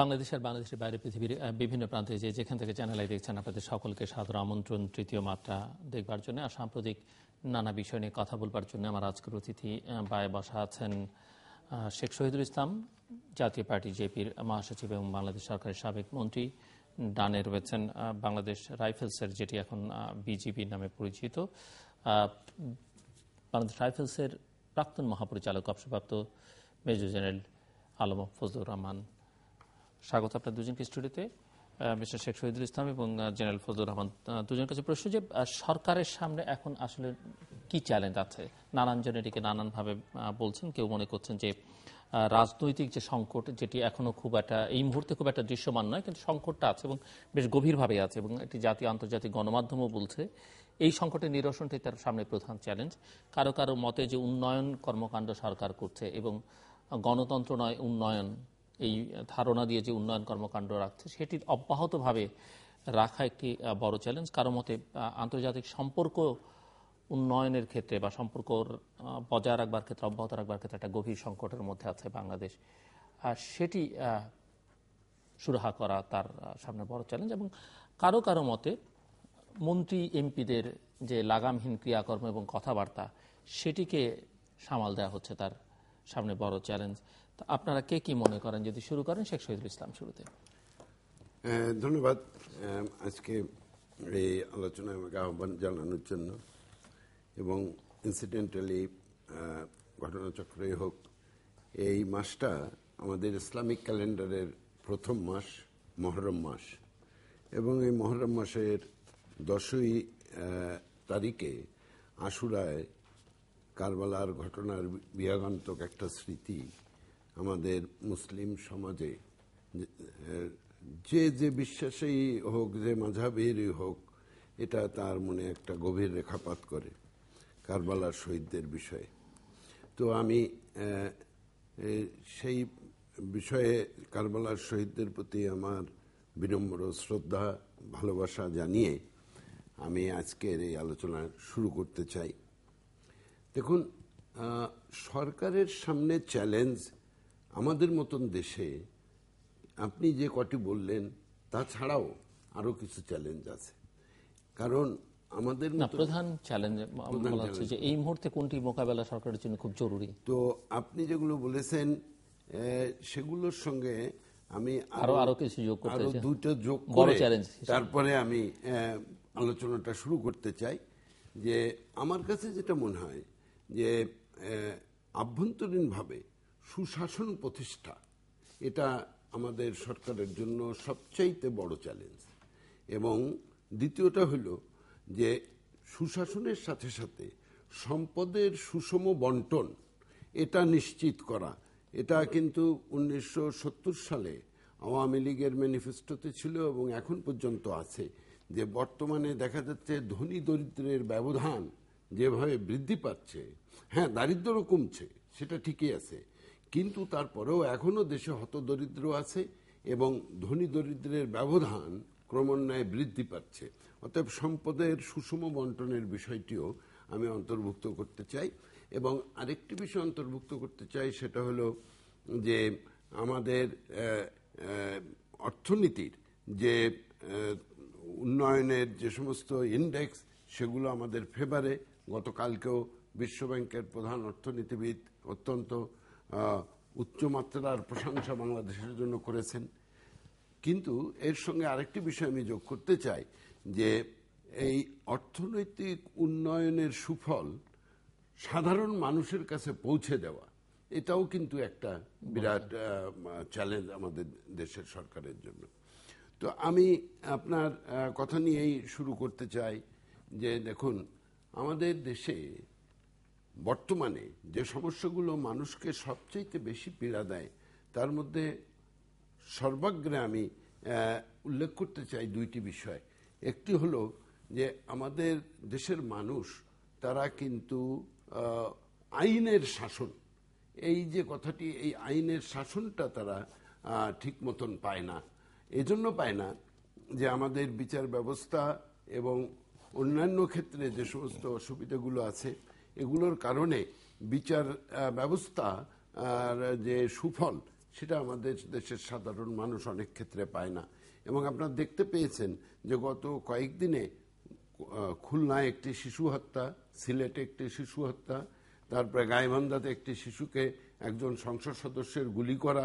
বাংলাদেশের বাংলাদেশের বাইরে পৃথিবীর বিভিন্ন প্রান্তে যে যেখান থেকে চ্যানেলাই দেখছেন আপনাদের সকলকে সাদর আমন্ত্রণ তৃতীয় মাত্রা দেখবার জন্য আর সাম্প্রতিক নানা বিষয় নিয়ে কথা বলবার জন্য আমার আজকের অতিথি বায়ে বসা আছেন শেখ শহীদুল ইসলাম জাতীয় পার্টি জেপির মহাসচিব এবং বাংলাদেশ সরকারের সাবেক মন্ত্রী ডানে রয়েছেন বাংলাদেশ রাইফেলসের যেটি এখন বিজেপি নামে পরিচিত বাংলাদেশ রাইফেলসের প্রাক্তন মহাপরিচালক অবসরপ্রাপ্ত মেজর জেনারেল আলম ফজলুর রহমান স্বাগত আপনার দুজনকে স্টুডিওতে মিস্টার শেখ শহীদুল ইসলাম এবং জেনারেল ফজলুর রহমান দুজনের কাছে প্রশ্ন যে সরকারের সামনে এখন আসলে কি চ্যালেঞ্জ আছে নানান জন এটিকে নানানভাবে বলছেন কেউ মনে করছেন যে রাজনৈতিক যে সংকট যেটি এখনও খুব একটা এই মুহূর্তে খুব একটা দৃশ্যমান নয় কিন্তু সংকটটা আছে এবং বেশ গভীরভাবে আছে এবং একটি জাতীয় আন্তর্জাতিক গণমাধ্যমও বলছে এই সংকটের নিরসনটি তার সামনে প্রধান চ্যালেঞ্জ কারো কারো মতে যে উন্নয়ন কর্মকাণ্ড সরকার করছে এবং গণতন্ত্র নয় উন্নয়ন এই ধারণা দিয়ে যে উন্নয়ন কর্মকাণ্ড রাখছে সেটির অব্যাহতভাবে রাখা একটি বড় চ্যালেঞ্জ কারো মতে আন্তর্জাতিক সম্পর্ক উন্নয়নের ক্ষেত্রে বা সম্পর্ক বজায় রাখবার ক্ষেত্রে অব্যাহত রাখবার ক্ষেত্রে একটা গভীর সংকটের মধ্যে আছে বাংলাদেশ আর সেটি সুরাহা করা তার সামনে বড় চ্যালেঞ্জ এবং কারো কারো মতে মন্ত্রী এমপিদের যে লাগামহীন ক্রিয়াকর্ম এবং কথাবার্তা সেটিকে সামাল দেওয়া হচ্ছে তার সামনে বড় চ্যালেঞ্জ আপনারা কে কি মনে করেন যদি শুরু করেন শেখ শহীদুল ইসলাম শুরুতে ধন্যবাদ আজকে এই আলোচনায় আমাকে আহ্বান জানানোর জন্য এবং ইনসিডেন্টালি ঘটনাচক্রেই হোক এই মাসটা আমাদের ইসলামিক ক্যালেন্ডারের প্রথম মাস মহরম মাস এবং এই মহরম মাসের দশই তারিখে আশুরায় কারবালার ঘটনার বিয়াগান্তক একটা স্মৃতি আমাদের মুসলিম সমাজে যে যে বিশ্বাসেই হোক যে মাঝাবেরই হোক এটা তার মনে একটা গভীর রেখাপাত করে কারবালার শহীদদের বিষয়ে তো আমি সেই বিষয়ে কারবালার শহীদদের প্রতি আমার বিনম্র শ্রদ্ধা ভালোবাসা জানিয়ে আমি আজকের এই আলোচনা শুরু করতে চাই দেখুন সরকারের সামনে চ্যালেঞ্জ আমাদের মতন দেশে আপনি যে কটি বললেন তাছাড়াও আরো কিছু চ্যালেঞ্জ আছে কারণ আমাদের প্রধান চ্যালেঞ্জ যে এই মুহূর্তে কোনটি মোকাবেলা সরকারের জন্য খুব জরুরি তো আপনি যেগুলো বলেছেন সেগুলোর সঙ্গে আমি আরো আরো কিছু যোগ করতে দুটো যোগ বড় চ্যালেঞ্জ তারপরে আমি আলোচনাটা শুরু করতে চাই যে আমার কাছে যেটা মনে হয় যে আভ্যন্তরীণভাবে সুশাসন প্রতিষ্ঠা এটা আমাদের সরকারের জন্য সবচাইতে বড় চ্যালেঞ্জ এবং দ্বিতীয়টা হলো যে সুশাসনের সাথে সাথে সম্পদের সুষম বন্টন এটা নিশ্চিত করা এটা কিন্তু উনিশশো সালে আওয়ামী লীগের ম্যানিফেস্টোতে ছিল এবং এখন পর্যন্ত আছে যে বর্তমানে দেখা যাচ্ছে ধনী দরিদ্রের ব্যবধান যেভাবে বৃদ্ধি পাচ্ছে হ্যাঁ দারিদ্র কমছে সেটা ঠিকই আছে কিন্তু তারপরেও এখনও দেশে হতদরিদ্র আছে এবং ধনী দরিদ্রের ব্যবধান ক্রমান্বয়ে বৃদ্ধি পাচ্ছে অতএব সম্পদের সুষম বন্টনের বিষয়টিও আমি অন্তর্ভুক্ত করতে চাই এবং আরেকটি বিষয় অন্তর্ভুক্ত করতে চাই সেটা হলো যে আমাদের অর্থনীতির যে উন্নয়নের যে সমস্ত ইন্ডেক্স সেগুলো আমাদের ফেভারে গতকালকেও বিশ্বব্যাংকের প্রধান অর্থনীতিবিদ অত্যন্ত উচ্চমাত্রার প্রশংসা বাংলাদেশের জন্য করেছেন কিন্তু এর সঙ্গে আরেকটি বিষয় আমি যোগ করতে চাই যে এই অর্থনৈতিক উন্নয়নের সুফল সাধারণ মানুষের কাছে পৌঁছে দেওয়া এটাও কিন্তু একটা বিরাট চ্যালেঞ্জ আমাদের দেশের সরকারের জন্য তো আমি আপনার কথা নিয়েই শুরু করতে চাই যে দেখুন আমাদের দেশে বর্তমানে যে সমস্যাগুলো মানুষকে সবচেয়ে বেশি পীড়া দেয় তার মধ্যে সর্বাগ্রে আমি উল্লেখ করতে চাই দুইটি বিষয় একটি হলো যে আমাদের দেশের মানুষ তারা কিন্তু আইনের শাসন এই যে কথাটি এই আইনের শাসনটা তারা ঠিক মতন পায় না এজন্য পায় না যে আমাদের বিচার ব্যবস্থা এবং অন্যান্য ক্ষেত্রে যে সমস্ত অসুবিধাগুলো আছে এগুলোর কারণে বিচার ব্যবস্থা যে সুফল সেটা আমাদের দেশের সাধারণ মানুষ অনেক ক্ষেত্রে পায় না এবং আপনারা দেখতে পেয়েছেন যে গত কয়েকদিনে খুলনায় একটি শিশু হত্যা সিলেটে একটি শিশু হত্যা তারপরে গাইবান্ধাতে একটি শিশুকে একজন সংসদ সদস্যের গুলি করা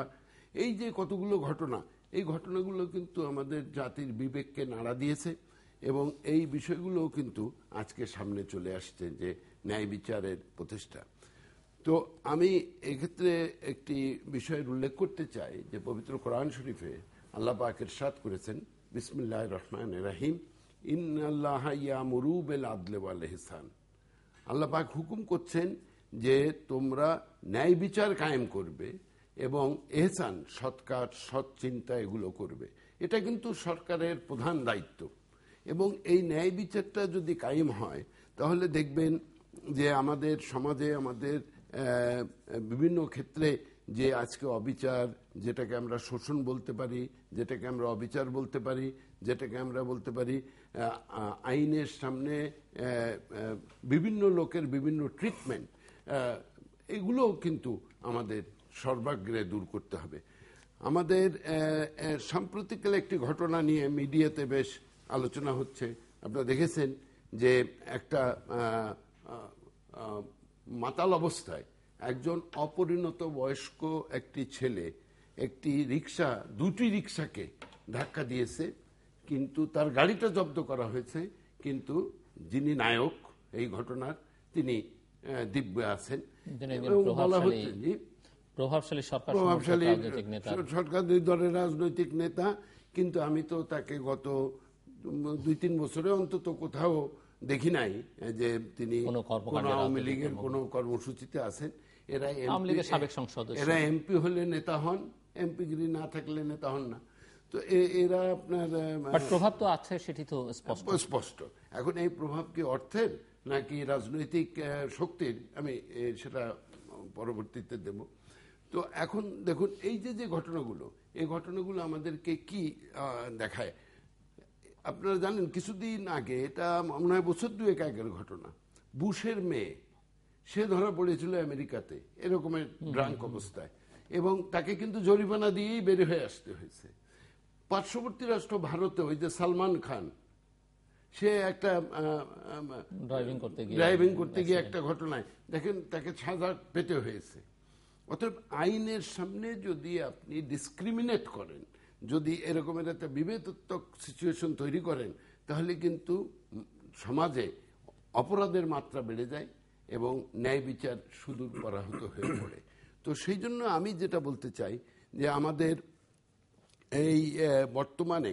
এই যে কতগুলো ঘটনা এই ঘটনাগুলো কিন্তু আমাদের জাতির বিবেককে নাড়া দিয়েছে এবং এই বিষয়গুলোও কিন্তু আজকে সামনে চলে আসছে যে ন্যায় বিচারের প্রতিষ্ঠা তো আমি এক্ষেত্রে একটি বিষয়ের উল্লেখ করতে চাই যে পবিত্র কোরআন শরীফে আল্লাহ পাকের সাদ করেছেন বিসমিল্লাহ রহমান রাহিম ইন্নআল্লাহ মরুবেল আদলেওয়াল হিসান আল্লাহ পাক হুকুম করছেন যে তোমরা ন্যায় বিচার কায়েম করবে এবং এহসান সৎকার সৎ চিন্তা এগুলো করবে এটা কিন্তু সরকারের প্রধান দায়িত্ব এবং এই ন্যায় বিচারটা যদি কায়েম হয় তাহলে দেখবেন যে আমাদের সমাজে আমাদের বিভিন্ন ক্ষেত্রে যে আজকে অবিচার যেটাকে আমরা শোষণ বলতে পারি যেটাকে আমরা অবিচার বলতে পারি যেটাকে আমরা বলতে পারি আইনের সামনে বিভিন্ন লোকের বিভিন্ন ট্রিটমেন্ট এগুলো কিন্তু আমাদের সর্বাগ্রে দূর করতে হবে আমাদের সাম্প্রতিককালে একটি ঘটনা নিয়ে মিডিয়াতে বেশ আলোচনা হচ্ছে আপনারা দেখেছেন যে একটা মাতাল অবস্থায় একজন অপরিণত বয়স্ক একটি ছেলে একটি রিক্সা দুটি রিক্সাকে ধাক্কা দিয়েছে কিন্তু তার গাড়িটা জব্দ করা হয়েছে কিন্তু যিনি নায়ক এই ঘটনার তিনি দিব্য আছেন প্রভাবশালী সরকার দুই দলের রাজনৈতিক নেতা কিন্তু আমি তো তাকে গত দুই তিন বছরে অন্তত কোথাও দেখি নাই যে তিনি আওয়ামী লীগের কোন কর্মসূচিতে আছেন এরা এরা এমপি হলে নেতা হন এমপি গিরি না থাকলে নেতা হন না তো এরা আপনার প্রভাব তো আছে সেটি তো স্পষ্ট এখন এই প্রভাব কি অর্থের নাকি রাজনৈতিক শক্তির আমি সেটা পরবর্তীতে দেব তো এখন দেখুন এই যে যে ঘটনাগুলো এই ঘটনাগুলো আমাদেরকে কি দেখায় আপনারা জানেন কিছুদিন আগে এটা মনে হয় বছর দুয়েক আগের ঘটনা বুশের মেয়ে সে ধরা পড়েছিল আমেরিকাতে এরকমের ড্রাঙ্ক অবস্থায় এবং তাকে কিন্তু জরিমানা দিয়েই বের হয়ে আসতে হয়েছে পার্শ্ববর্তী রাষ্ট্র ভারতে ওই যে সালমান খান সে একটা ড্রাইভিং করতে গিয়ে একটা ঘটনায় দেখেন তাকে সাজা পেতে হয়েছে অতএব আইনের সামনে যদি আপনি ডিসক্রিমিনেট করেন যদি এরকমের একটা বিভেদাত্মক সিচুয়েশন তৈরি করেন তাহলে কিন্তু সমাজে অপরাধের মাত্রা বেড়ে যায় এবং ন্যায় বিচার সুদূর পরাহত হয়ে পড়ে তো সেই জন্য আমি যেটা বলতে চাই যে আমাদের এই বর্তমানে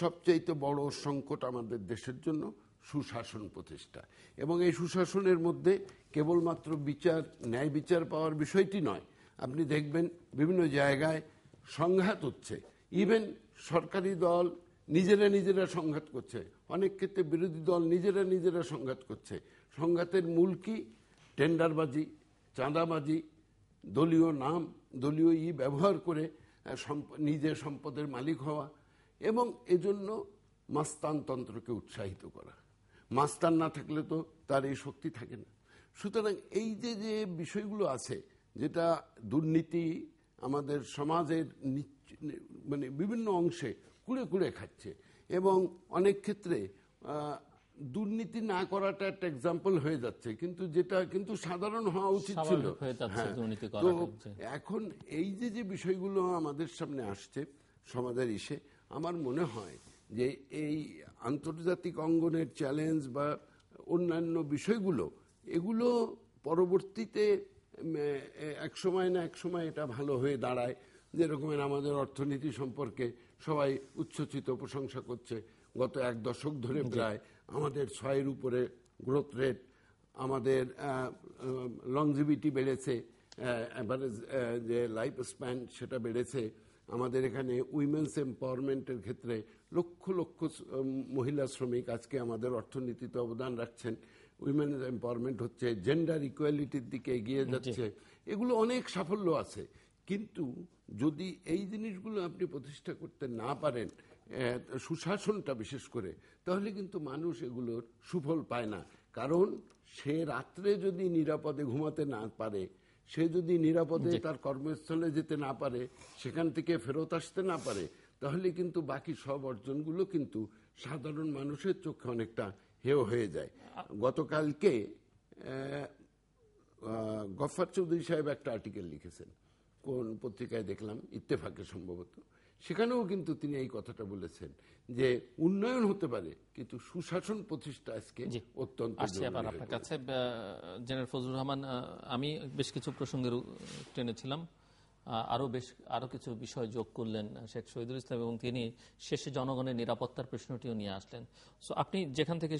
সবচাইতে বড় সংকট আমাদের দেশের জন্য সুশাসন প্রতিষ্ঠা এবং এই সুশাসনের মধ্যে কেবলমাত্র বিচার ন্যায় বিচার পাওয়ার বিষয়টি নয় আপনি দেখবেন বিভিন্ন জায়গায় সংঘাত হচ্ছে ইভেন সরকারি দল নিজেরা নিজেরা সংঘাত করছে অনেক ক্ষেত্রে বিরোধী দল নিজেরা নিজেরা সংঘাত করছে সংঘাতের মূল কি টেন্ডারবাজি চাঁদাবাজি দলীয় নাম দলীয় ই ব্যবহার করে নিজের সম্পদের মালিক হওয়া এবং এজন্য মাস্তানতন্ত্রকে উৎসাহিত করা মাস্তান না থাকলে তো তার এই শক্তি থাকে না সুতরাং এই যে যে বিষয়গুলো আছে যেটা দুর্নীতি আমাদের সমাজের মানে বিভিন্ন অংশে কুড়ে কুড়ে খাচ্ছে এবং অনেক ক্ষেত্রে দুর্নীতি না করাটা একটা এক্সাম্পল হয়ে যাচ্ছে কিন্তু যেটা কিন্তু সাধারণ হওয়া উচিত ছিল হ্যাঁ। তো এখন এই যে যে বিষয়গুলো আমাদের সামনে আসছে সমাজের ইসে আমার মনে হয় যে এই আন্তর্জাতিক অঙ্গনের চ্যালেঞ্জ বা অন্যান্য বিষয়গুলো এগুলো পরবর্তীতে এক সময় না এক সময় এটা ভালো হয়ে দাঁড়ায় যেরকমের আমাদের অর্থনীতি সম্পর্কে সবাই উচ্ছ্বসিত প্রশংসা করছে গত এক দশক ধরে প্রায় আমাদের ছয়ের উপরে গ্রোথ রেট আমাদের লংজিভিটি বেড়েছে যে লাইফ স্প্যান সেটা বেড়েছে আমাদের এখানে উইমেন্স এম্পাওয়ারমেন্টের ক্ষেত্রে লক্ষ লক্ষ মহিলা শ্রমিক আজকে আমাদের অর্থনীতিতে অবদান রাখছেন উইমেন এম্পাওয়ারমেন্ট হচ্ছে জেন্ডার ইকুয়ালিটির দিকে এগিয়ে যাচ্ছে এগুলো অনেক সাফল্য আছে কিন্তু যদি এই জিনিসগুলো আপনি প্রতিষ্ঠা করতে না পারেন সুশাসনটা বিশেষ করে তাহলে কিন্তু মানুষ এগুলোর সুফল পায় না কারণ সে রাত্রে যদি নিরাপদে ঘুমাতে না পারে সে যদি নিরাপদে তার কর্মস্থলে যেতে না পারে সেখান থেকে ফেরত আসতে না পারে তাহলে কিন্তু বাকি সব অর্জনগুলো কিন্তু সাধারণ মানুষের চোখে অনেকটা হেও হয়ে যায় গতকালকে গফার চৌধুরী সাহেব একটা আর্টিকেল লিখেছেন কোন পত্রিকায় দেখলাম ইত্তেফাকে সম্ভবত সেখানেও কিন্তু তিনি এই কথাটা বলেছেন যে উন্নয়ন হতে পারে কিন্তু সুশাসন প্রতিষ্ঠা আজকে অত্যন্ত আসছে আবার আপনার কাছে জেনারেল ফজলুর রহমান আমি বেশ কিছু প্রসঙ্গের টেনেছিলাম আরও বেশ আরও কিছু বিষয় যোগ করলেন শেখ শহীদুল ইসলাম এবং তিনি শেষে জনগণের নিরাপত্তার প্রশ্নটিও নিয়ে আসলেন সো আপনি যেখান থেকে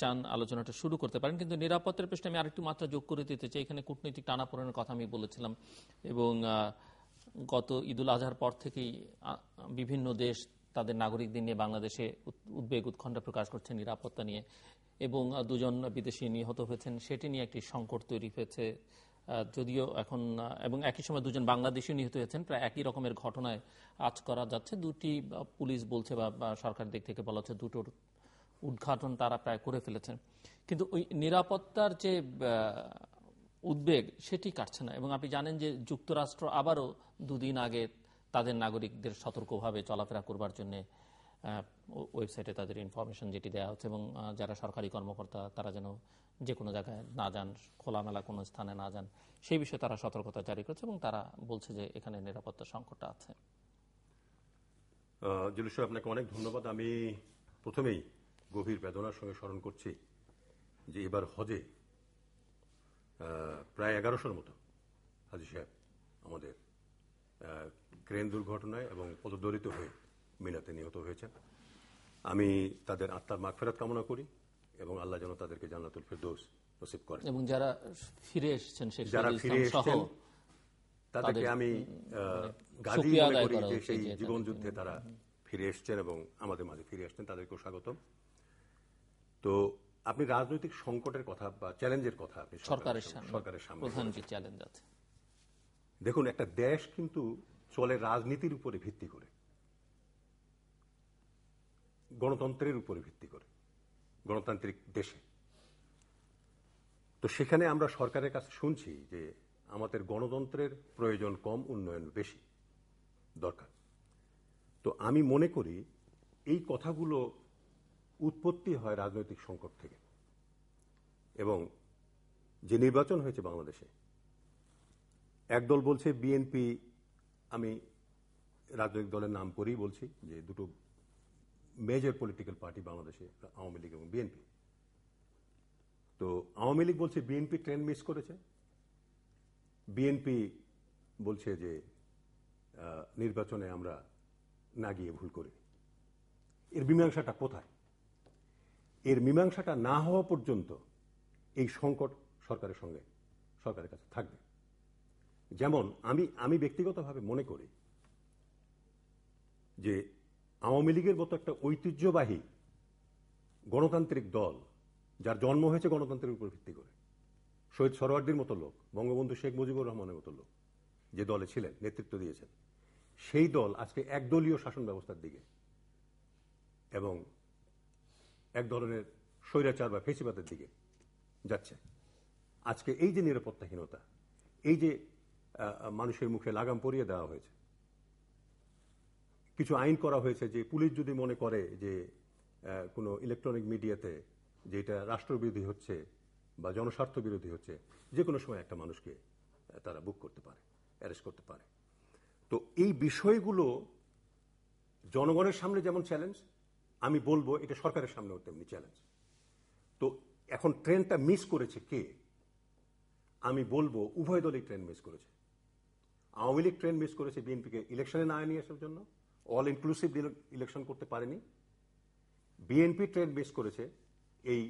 চান আলোচনাটা শুরু করতে পারেন কিন্তু নিরাপত্তার প্রশ্নে আমি আরেকটু মাত্রা যোগ করে দিতে চাই এখানে কূটনৈতিক টানাপোড়েনের কথা আমি বলেছিলাম এবং গত ঈদুল আজহার পর থেকেই বিভিন্ন দেশ তাদের নাগরিকদের নিয়ে বাংলাদেশে উদ্বেগ উৎকণ্ঠা প্রকাশ করছে নিরাপত্তা নিয়ে এবং দুজন বিদেশি নিহত হয়েছেন সেটি নিয়ে একটি সংকট তৈরি হয়েছে যদিও এখন এবং একই সময় দুজন বাংলাদেশিও নিহত হয়েছেন প্রায় একই রকমের ঘটনায় আজ করা যাচ্ছে দুটি পুলিশ বলছে বা সরকার দিক থেকে বলা হচ্ছে দুটোর উদ্ঘাটন তারা প্রায় করে ফেলেছেন কিন্তু ওই নিরাপত্তার যে উদ্বেগ সেটি কাটছে না এবং আপনি জানেন যে যুক্তরাষ্ট্র আবারও দুদিন আগে তাদের নাগরিকদের সতর্কভাবে চলাফেরা করবার জন্য ওয়েবসাইটে তাদের ইনফরমেশন যেটি দেওয়া হচ্ছে এবং যারা সরকারি কর্মকর্তা তারা যেন যে কোনো জায়গায় না যান খোলামেলা কোনো স্থানে না যান সেই বিষয়ে তারা সতর্কতা জারি করছে এবং তারা বলছে যে এখানে নিরাপত্তা সংকটটা আছে জুলিশ আপনাকে অনেক ধন্যবাদ আমি প্রথমেই গভীর বেদনার সঙ্গে স্মরণ করছি যে এবার হজে প্রায় এগারোশোর মতো হাজি সাহেব আমাদের ক্রেন দুর্ঘটনায় এবং পদদরিত হয়ে মিনাতে নিহত হয়েছেন আমি তাদের আত্মার মাগফেরাত কামনা করি এবং আল্লাহ যেন তাদেরকে জান্নাতুল ফেরদৌস নসিব করেন এবং যারা ফিরে এসেছেন যারা মানে ফিরে এসেছেন তাদেরকে আমি গাজী মনে করি যে সেই জীবন যুদ্ধে তারা ফিরে এসছেন এবং আমাদের মাঝে ফিরে আসছেন তাদেরকেও স্বাগত তো আপনি রাজনৈতিক সংকটের কথা বা চ্যালেঞ্জের কথা আপনি সরকারের সরকারের সামনে চ্যালেঞ্জ আছে দেখুন একটা দেশ কিন্তু চলে রাজনীতির উপরে ভিত্তি করে গণতন্ত্রের উপরে ভিত্তি করে গণতান্ত্রিক দেশে তো সেখানে আমরা সরকারের কাছে শুনছি যে আমাদের গণতন্ত্রের প্রয়োজন কম উন্নয়ন বেশি দরকার তো আমি মনে করি এই কথাগুলো উৎপত্তি হয় রাজনৈতিক সংকট থেকে এবং যে নির্বাচন হয়েছে বাংলাদেশে একদল বলছে বিএনপি আমি রাজনৈতিক দলের নাম করেই বলছি যে দুটো মেজর পলিটিক্যাল পার্টি বাংলাদেশে আওয়ামী লীগ এবং বিএনপি তো আওয়ামী লীগ বলছে বিএনপি ট্রেন মিস করেছে বিএনপি বলছে যে নির্বাচনে আমরা না গিয়ে ভুল করি এর মীমাংসাটা কোথায় এর মীমাংসাটা না হওয়া পর্যন্ত এই সংকট সরকারের সঙ্গে সরকারের কাছে থাকবে যেমন আমি আমি ব্যক্তিগতভাবে মনে করি যে আওয়ামী লীগের মতো একটা ঐতিহ্যবাহী গণতান্ত্রিক দল যার জন্ম হয়েছে গণতন্ত্রের উপর ভিত্তি করে শহীদ সরোয়ার্দির মতো লোক বঙ্গবন্ধু শেখ মুজিবুর রহমানের মতো লোক যে দলে ছিলেন নেতৃত্ব দিয়েছেন সেই দল আজকে একদলীয় শাসন ব্যবস্থার দিকে এবং এক ধরনের স্বৈরাচার বা ফেসিবাদের দিকে যাচ্ছে আজকে এই যে নিরাপত্তাহীনতা এই যে মানুষের মুখে লাগাম পরিয়ে দেওয়া হয়েছে কিছু আইন করা হয়েছে যে পুলিশ যদি মনে করে যে কোনো ইলেকট্রনিক মিডিয়াতে যে এটা রাষ্ট্রবিরোধী হচ্ছে বা জনস্বার্থ বিরোধী হচ্ছে যে কোনো সময় একটা মানুষকে তারা বুক করতে পারে অ্যারেস্ট করতে পারে তো এই বিষয়গুলো জনগণের সামনে যেমন চ্যালেঞ্জ আমি বলবো এটা সরকারের সামনেও তেমনি চ্যালেঞ্জ তো এখন ট্রেনটা মিস করেছে কে আমি বলবো উভয় দলই ট্রেন মিস করেছে আওয়ামী লীগ ট্রেন মিস করেছে বিএনপিকে ইলেকশনে না নিয়ে আসার জন্য অল ইনক্লুসিভ ইলেকশন করতে পারেনি বিএনপি ট্রেন বেস করেছে এই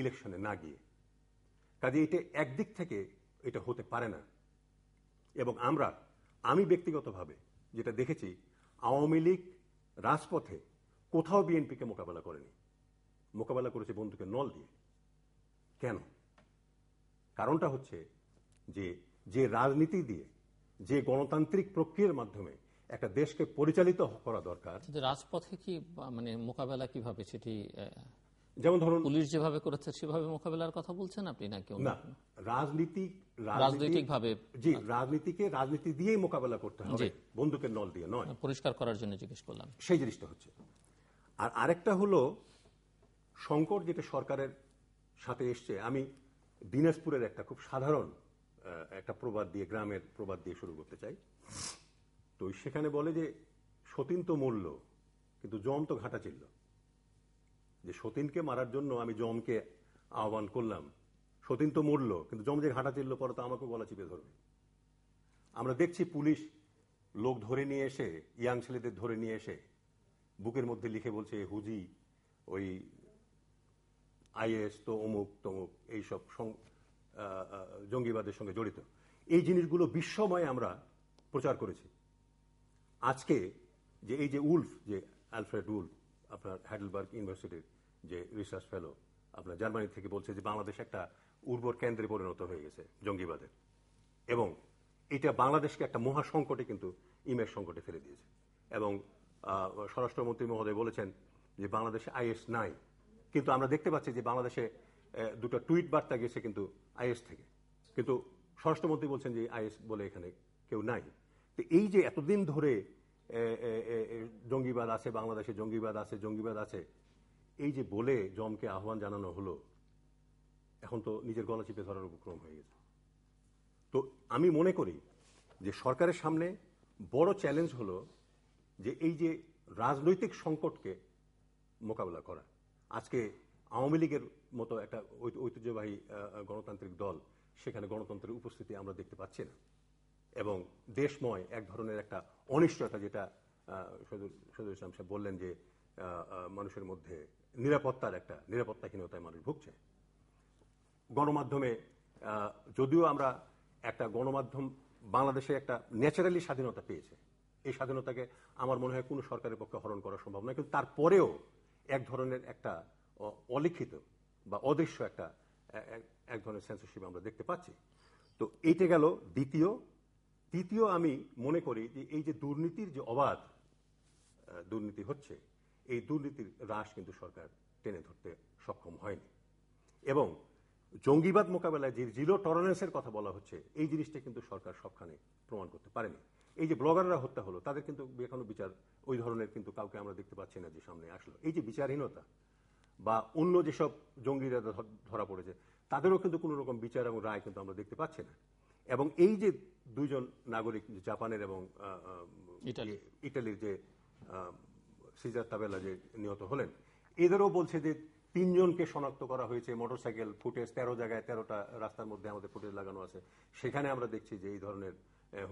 ইলেকশনে না গিয়ে কাজে এটা একদিক থেকে এটা হতে পারে না এবং আমরা আমি ব্যক্তিগতভাবে যেটা দেখেছি আওয়ামী লীগ রাজপথে কোথাও বিএনপিকে মোকাবেলা করেনি মোকাবেলা করেছে বন্ধুকে নল দিয়ে কেন কারণটা হচ্ছে যে যে রাজনীতি দিয়ে যে গণতান্ত্রিক প্রক্রিয়ার মাধ্যমে একটা দেশকে পরিচালিত করা দরকার রাজপথে কি মানে মোকাবেলা কিভাবে সেটি যেমন ধরুন পুলিশ যেভাবে করেছে সেভাবে মোকাবেলার কথা বলছেন আপনি নাকি না রাজনীতি রাজনৈতিক ভাবে জি রাজনীতিকে রাজনীতি দিয়েই মোকাবেলা করতে হবে বন্দুকের নল দিয়ে নয় মানে পরিষ্কার করার জন্য জিজ্ঞেস করলাম সেই জিনিসটা হচ্ছে আর আরেকটা হলো শঙ্কর যেটা সরকারের সাথে এসছে আমি দিনাজপুরের একটা খুব সাধারণ একটা প্রবাদ দিয়ে গ্রামের প্রবাদ দিয়ে শুরু করতে চাই তো সেখানে বলে যে সতীন তো মরল কিন্তু জম তো ঘাটা ছিল যে সতীনকে মারার জন্য আমি জমকে আহ্বান করলাম সতীন তো মরল কিন্তু জম যে ঘাটা ছিল পরে তো আমাকে গলা চিপে ধরবে আমরা দেখছি পুলিশ লোক ধরে নিয়ে এসে ইয়াং ছেলেদের ধরে নিয়ে এসে বুকের মধ্যে লিখে বলছে হুজি ওই আইএস তো অমুক তমুক এইসব জঙ্গিবাদের সঙ্গে জড়িত এই জিনিসগুলো বিশ্বময় আমরা প্রচার করেছি আজকে যে এই যে উল্ফ যে অ্যালফ্রেড উল্ফ আপনার হ্যাডেলবার্গ ইউনিভার্সিটির যে রিসার্চ ফেলো আপনার জার্মানি থেকে বলছে যে বাংলাদেশ একটা উর্বর কেন্দ্রে পরিণত হয়ে গেছে জঙ্গিবাদের এবং এটা বাংলাদেশকে একটা মহা সংকটে কিন্তু ইমেজ সংকটে ফেলে দিয়েছে এবং স্বরাষ্ট্রমন্ত্রী মহোদয় বলেছেন যে বাংলাদেশে আইএস নাই কিন্তু আমরা দেখতে পাচ্ছি যে বাংলাদেশে দুটো টুইট বার্তা গেছে কিন্তু আইএস থেকে কিন্তু স্বরাষ্ট্রমন্ত্রী বলছেন যে আইএস বলে এখানে কেউ নাই তো এই যে এতদিন ধরে জঙ্গিবাদ আছে বাংলাদেশে জঙ্গিবাদ আছে জঙ্গিবাদ আছে এই যে বলে জমকে আহ্বান জানানো হলো এখন তো নিজের গলা চিপে ধরার উপক্রম হয়ে গেছে তো আমি মনে করি যে সরকারের সামনে বড় চ্যালেঞ্জ হলো যে এই যে রাজনৈতিক সংকটকে মোকাবেলা করা আজকে আওয়ামী লীগের মতো একটা ঐতিহ্যবাহী গণতান্ত্রিক দল সেখানে গণতন্ত্রের উপস্থিতি আমরা দেখতে পাচ্ছি না এবং দেশময় এক ধরনের একটা অনিশ্চয়তা যেটা সদুর ইসলাম সাহেব বললেন যে মানুষের মধ্যে নিরাপত্তার একটা নিরাপত্তাহীনতায় মানুষ ভুগছে গণমাধ্যমে যদিও আমরা একটা গণমাধ্যম বাংলাদেশে একটা ন্যাচারালি স্বাধীনতা পেয়েছে এই স্বাধীনতাকে আমার মনে হয় কোনো সরকারের পক্ষে হরণ করা সম্ভব নয় কিন্তু তারপরেও এক ধরনের একটা অলিখিত বা অদৃশ্য একটা এক ধরনের সেন্সরশিপ আমরা দেখতে পাচ্ছি তো এইটা গেল দ্বিতীয় তৃতীয় আমি মনে করি যে এই যে দুর্নীতির যে অবাধ দুর্নীতি হচ্ছে এই দুর্নীতির হ্রাস কিন্তু সরকার টেনে ধরতে সক্ষম হয়নি এবং জঙ্গিবাদ মোকাবেলায় যে জিরো টলারেন্সের কথা বলা হচ্ছে এই জিনিসটা কিন্তু সরকার সবখানে প্রমাণ করতে পারেনি এই যে ব্লগাররা হত্যা হলো তাদের কিন্তু এখনো বিচার ওই ধরনের কিন্তু কাউকে আমরা দেখতে পাচ্ছি না যে সামনে আসলো এই যে বিচারহীনতা বা অন্য যেসব জঙ্গিরা ধরা পড়েছে তাদেরও কিন্তু কোনো রকম বিচার এবং রায় কিন্তু আমরা দেখতে পাচ্ছি না এবং এই যে দুজন নাগরিক জাপানের এবং ইটালির যে সিজার তাবেলা যে নিহত হলেন এদেরও বলছে যে তিনজনকে শনাক্ত করা হয়েছে মোটরসাইকেল ফুটেজ তেরো জায়গায় তেরোটা রাস্তার মধ্যে আমাদের ফুটেজ লাগানো আছে সেখানে আমরা দেখছি যে এই ধরনের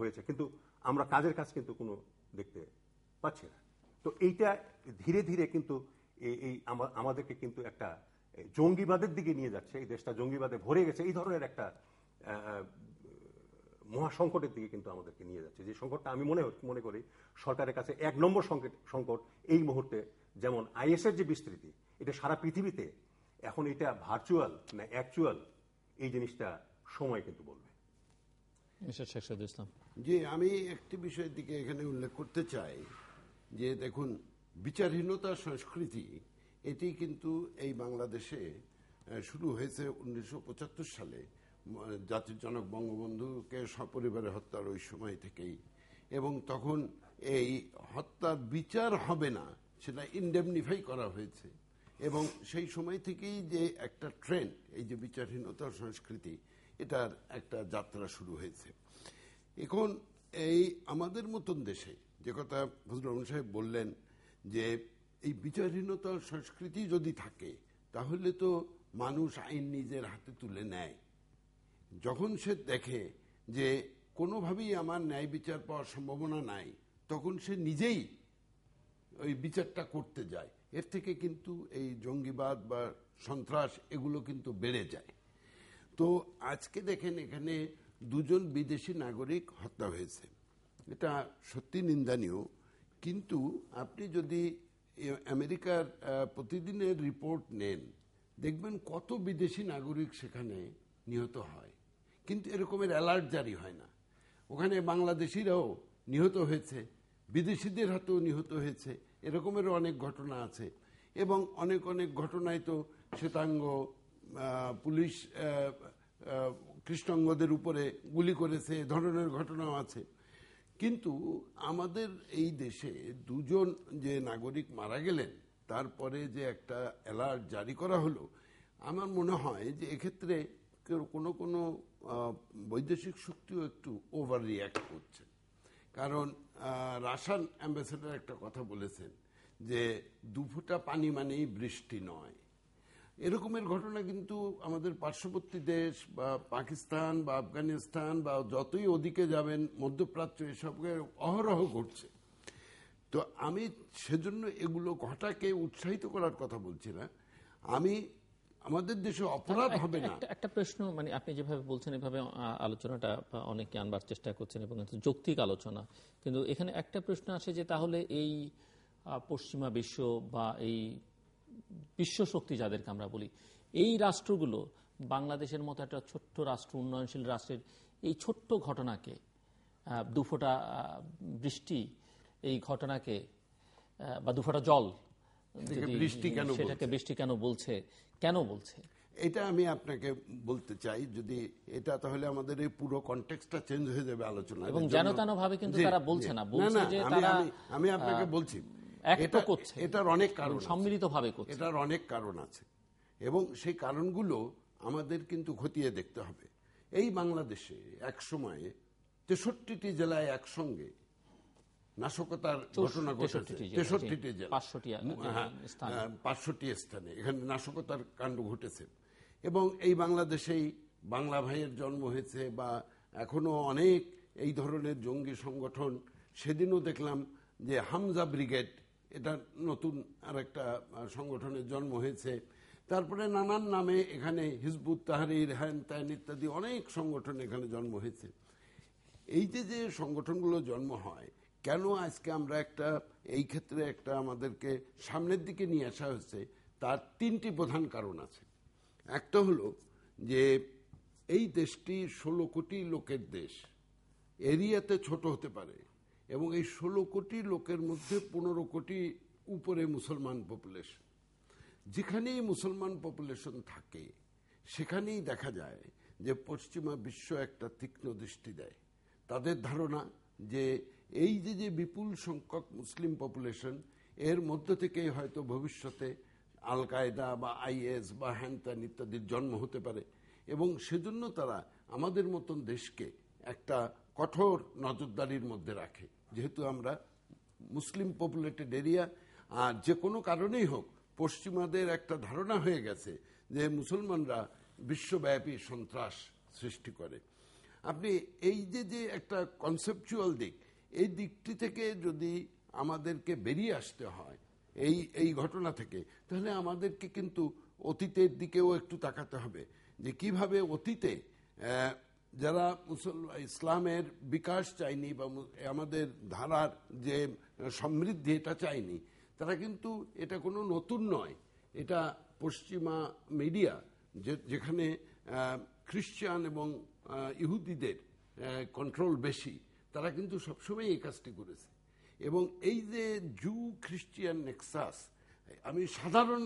হয়েছে কিন্তু আমরা কাজের কাজ কিন্তু কোনো দেখতে পাচ্ছি না তো এইটা ধীরে ধীরে কিন্তু এই আমাদেরকে কিন্তু একটা জঙ্গিবাদের দিকে নিয়ে যাচ্ছে এই দেশটা জঙ্গিবাদে ভরে গেছে এই ধরনের একটা মহাসংকটের দিকে কিন্তু আমাদেরকে নিয়ে যাচ্ছে যে সংকটটা আমি মনে মনে করি সরকারের কাছে এক নম্বর সংকট সংকট এই মুহূর্তে যেমন আইএসের যে বিস্তৃতি এটা সারা পৃথিবীতে এখন এটা ভার্চুয়াল না অ্যাকচুয়াল এই জিনিসটা সময় কিন্তু বলবে জি আমি একটি বিষয়ের দিকে এখানে উল্লেখ করতে চাই যে দেখুন বিচারহীনতা সংস্কৃতি এটি কিন্তু এই বাংলাদেশে শুরু হয়েছে উনিশশো সালে জাতির জনক বঙ্গবন্ধুকে সপরিবারে হত্যার ওই সময় থেকেই এবং তখন এই হত্যার বিচার হবে না সেটা ইনডেমনিফাই করা হয়েছে এবং সেই সময় থেকেই যে একটা ট্রেন্ড এই যে বিচারহীনতার সংস্কৃতি এটার একটা যাত্রা শুরু হয়েছে এখন এই আমাদের মতন দেশে যে কথা ফজলুর সাহেব বললেন যে এই বিচারহীনতার সংস্কৃতি যদি থাকে তাহলে তো মানুষ আইন নিজের হাতে তুলে নেয় যখন সে দেখে যে কোনোভাবেই আমার ন্যায় বিচার পাওয়ার সম্ভাবনা নাই তখন সে নিজেই ওই বিচারটা করতে যায় এর থেকে কিন্তু এই জঙ্গিবাদ বা সন্ত্রাস এগুলো কিন্তু বেড়ে যায় তো আজকে দেখেন এখানে দুজন বিদেশি নাগরিক হত্যা হয়েছে এটা সত্যি নিন্দনীয় কিন্তু আপনি যদি আমেরিকার প্রতিদিনের রিপোর্ট নেন দেখবেন কত বিদেশি নাগরিক সেখানে নিহত হয় কিন্তু এরকমের অ্যালার্ট জারি হয় না ওখানে বাংলাদেশিরাও নিহত হয়েছে বিদেশিদের হাতেও নিহত হয়েছে এরকমেরও অনেক ঘটনা আছে এবং অনেক অনেক ঘটনায় তো শ্বেতাঙ্গ পুলিশ কৃষ্ণাঙ্গদের উপরে গুলি করেছে ধরনের ঘটনাও আছে কিন্তু আমাদের এই দেশে দুজন যে নাগরিক মারা গেলেন তারপরে যে একটা অ্যালার্ট জারি করা হলো আমার মনে হয় যে এক্ষেত্রে কোনো কোনো বৈদেশিক শক্তিও একটু ওভার রিয়াক্ট করছে কারণ রাশিয়ান অ্যাম্বাসেডার একটা কথা বলেছেন যে দুফুটা পানি মানেই বৃষ্টি নয় এরকমের ঘটনা কিন্তু আমাদের পার্শ্ববর্তী দেশ বা পাকিস্তান বা আফগানিস্তান বা যতই ওদিকে যাবেন মধ্যপ্রাচ্য এসব অহরহ ঘটছে তো আমি সেজন্য এগুলো ঘটাকে উৎসাহিত করার কথা বলছি না আমি আমাদের দেশে অপরাধ হবে না একটা প্রশ্ন মানে আপনি যেভাবে বলছেন এভাবে আলোচনাটা অনেকে আনবার চেষ্টা করছেন এবং যৌক্তিক আলোচনা কিন্তু এখানে একটা প্রশ্ন আসে যে তাহলে এই পশ্চিমা বিশ্ব বা এই বিশ্ব শক্তি যাদেরকে আমরা বলি এই রাষ্ট্রগুলো বাংলাদেশের মতো একটা ছোট্ট রাষ্ট্র উন্নয়নশীল রাষ্ট্রের এই ছোট্ট ঘটনাকে দুফোটা বৃষ্টি এই ঘটনাকে বা দুফোটা জল বৃষ্টি কেন বলছে কেন বলছে এটা আমি আপনাকে বলতে চাই যদি এটা তাহলে আমাদের এই পুরো কনটেক্সটটা চেঞ্জ হয়ে যাবে আলোচনা এবং ভাবে কিন্তু তারা বলছে না বলছে যে তারা আমি আপনাকে বলছি এটা করছে এটার অনেক কারণ সম্মিলিতভাবে করছে এটার অনেক কারণ আছে এবং সেই কারণগুলো আমাদের কিন্তু খতিয়ে দেখতে হবে এই বাংলাদেশে এক সময়ে তেষট্টিটি জেলায় একসঙ্গে নাশকতার ঘটনা ঘটেছে পাঁচশোটি স্থানে এখানে নাশকতার কাণ্ড ঘটেছে এবং এই বাংলাদেশেই বাংলা ভাইয়ের জন্ম হয়েছে বা এখনো অনেক এই ধরনের জঙ্গি সংগঠন সেদিনও দেখলাম যে হামজা ব্রিগেড এটা নতুন আর একটা সংগঠনের জন্ম হয়েছে তারপরে নানান নামে এখানে হিজবুত তাহারি হ্যান তাহান ইত্যাদি অনেক সংগঠন এখানে জন্ম হয়েছে এই যে যে সংগঠনগুলো জন্ম হয় কেন আজকে আমরা একটা এই ক্ষেত্রে একটা আমাদেরকে সামনের দিকে নিয়ে আসা হয়েছে তার তিনটি প্রধান কারণ আছে একটা হলো যে এই দেশটি ষোলো কোটি লোকের দেশ এরিয়াতে ছোট হতে পারে এবং এই ষোলো কোটি লোকের মধ্যে পনেরো কোটি উপরে মুসলমান পপুলেশন যেখানেই মুসলমান পপুলেশন থাকে সেখানেই দেখা যায় যে পশ্চিমা বিশ্ব একটা তীক্ষ্ণ দৃষ্টি দেয় তাদের ধারণা যে এই যে যে বিপুল সংখ্যক মুসলিম পপুলেশন এর মধ্য থেকেই হয়তো ভবিষ্যতে আল কায়দা বা আইএস বা হ্যানত্যান ইত্যাদির জন্ম হতে পারে এবং সেজন্য তারা আমাদের মতন দেশকে একটা কঠোর নজরদারির মধ্যে রাখে যেহেতু আমরা মুসলিম পপুলেটেড এরিয়া আর যে কোনো কারণেই হোক পশ্চিমাদের একটা ধারণা হয়ে গেছে যে মুসলমানরা বিশ্বব্যাপী সন্ত্রাস সৃষ্টি করে আপনি এই যে যে একটা কনসেপচুয়াল দিক এই দিকটি থেকে যদি আমাদেরকে বেরিয়ে আসতে হয় এই এই ঘটনা থেকে তাহলে আমাদেরকে কিন্তু অতীতের দিকেও একটু তাকাতে হবে যে কিভাবে অতীতে যারা মুসলমান ইসলামের বিকাশ চায়নি বা আমাদের ধারার যে সমৃদ্ধি এটা চায়নি তারা কিন্তু এটা কোনো নতুন নয় এটা পশ্চিমা মিডিয়া যেখানে খ্রিস্টান এবং ইহুদিদের কন্ট্রোল বেশি তারা কিন্তু সবসময় এই কাজটি করেছে এবং এই যে জু খ্রিস্টিয়ান নেক্সাস আমি সাধারণ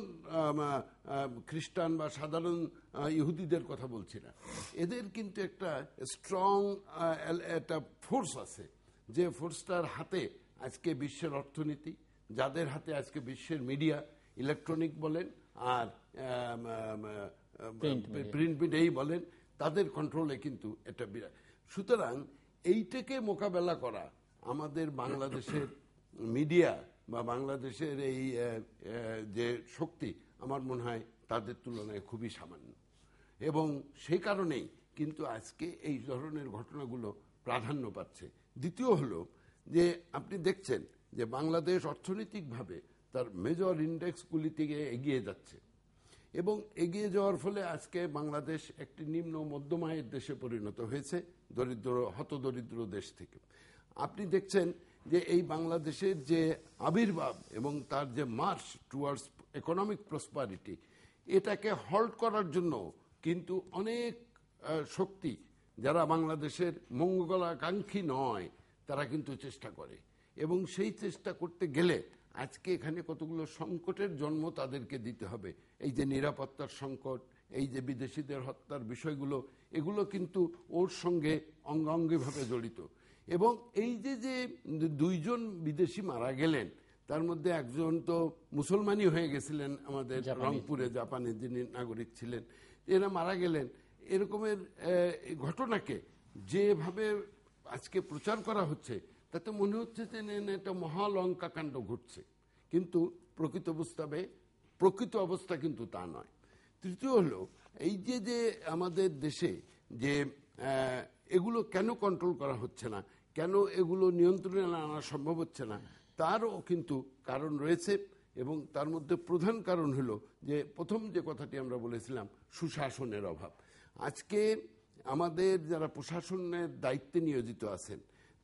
খ্রিস্টান বা সাধারণ ইহুদিদের কথা বলছি না এদের কিন্তু একটা স্ট্রং একটা ফোর্স আছে যে ফোর্সটার হাতে আজকে বিশ্বের অর্থনীতি যাদের হাতে আজকে বিশ্বের মিডিয়া ইলেকট্রনিক বলেন আর প্রিন্ট মিডিয়াই বলেন তাদের কন্ট্রোলে কিন্তু এটা বিরাট সুতরাং এইটাকে মোকাবেলা করা আমাদের বাংলাদেশের মিডিয়া বা বাংলাদেশের এই যে শক্তি আমার মনে হয় তাদের তুলনায় খুবই সামান্য এবং সেই কারণেই কিন্তু আজকে এই ধরনের ঘটনাগুলো প্রাধান্য পাচ্ছে দ্বিতীয় হলো যে আপনি দেখছেন যে বাংলাদেশ অর্থনৈতিকভাবে তার মেজর ইন্ডেক্সগুলি থেকে এগিয়ে যাচ্ছে এবং এগিয়ে যাওয়ার ফলে আজকে বাংলাদেশ একটি নিম্ন মধ্যম আয়ের দেশে পরিণত হয়েছে দরিদ্র হতদরিদ্র দেশ থেকে আপনি দেখছেন যে এই বাংলাদেশের যে আবির্ভাব এবং তার যে মার্চ টুয়ার্ডস ইকোনমিক প্রসপারিটি এটাকে হল্ট করার জন্য কিন্তু অনেক শক্তি যারা বাংলাদেশের মঙ্গলাকাঙ্ক্ষী নয় তারা কিন্তু চেষ্টা করে এবং সেই চেষ্টা করতে গেলে আজকে এখানে কতগুলো সংকটের জন্ম তাদেরকে দিতে হবে এই যে নিরাপত্তার সংকট এই যে বিদেশিদের হত্যার বিষয়গুলো এগুলো কিন্তু ওর সঙ্গে অঙ্গাঙ্গিভাবে জড়িত এবং এই যে যে দুইজন বিদেশি মারা গেলেন তার মধ্যে একজন তো মুসলমানই হয়ে গেছিলেন আমাদের রংপুরে জাপানে যিনি নাগরিক ছিলেন এরা মারা গেলেন এরকমের ঘটনাকে যেভাবে আজকে প্রচার করা হচ্ছে তাতে মনে হচ্ছে যে একটা মহালঙ্কাকাণ্ড ঘটছে কিন্তু প্রকৃত অবস্থাবে প্রকৃত অবস্থা কিন্তু তা নয় তৃতীয় হলো এই যে যে আমাদের দেশে যে এগুলো কেন কন্ট্রোল করা হচ্ছে না কেন এগুলো নিয়ন্ত্রণে আনা সম্ভব হচ্ছে না তারও কিন্তু কারণ রয়েছে এবং তার মধ্যে প্রধান কারণ হলো যে প্রথম যে কথাটি আমরা বলেছিলাম সুশাসনের অভাব আজকে আমাদের যারা প্রশাসনের দায়িত্বে নিয়োজিত আছেন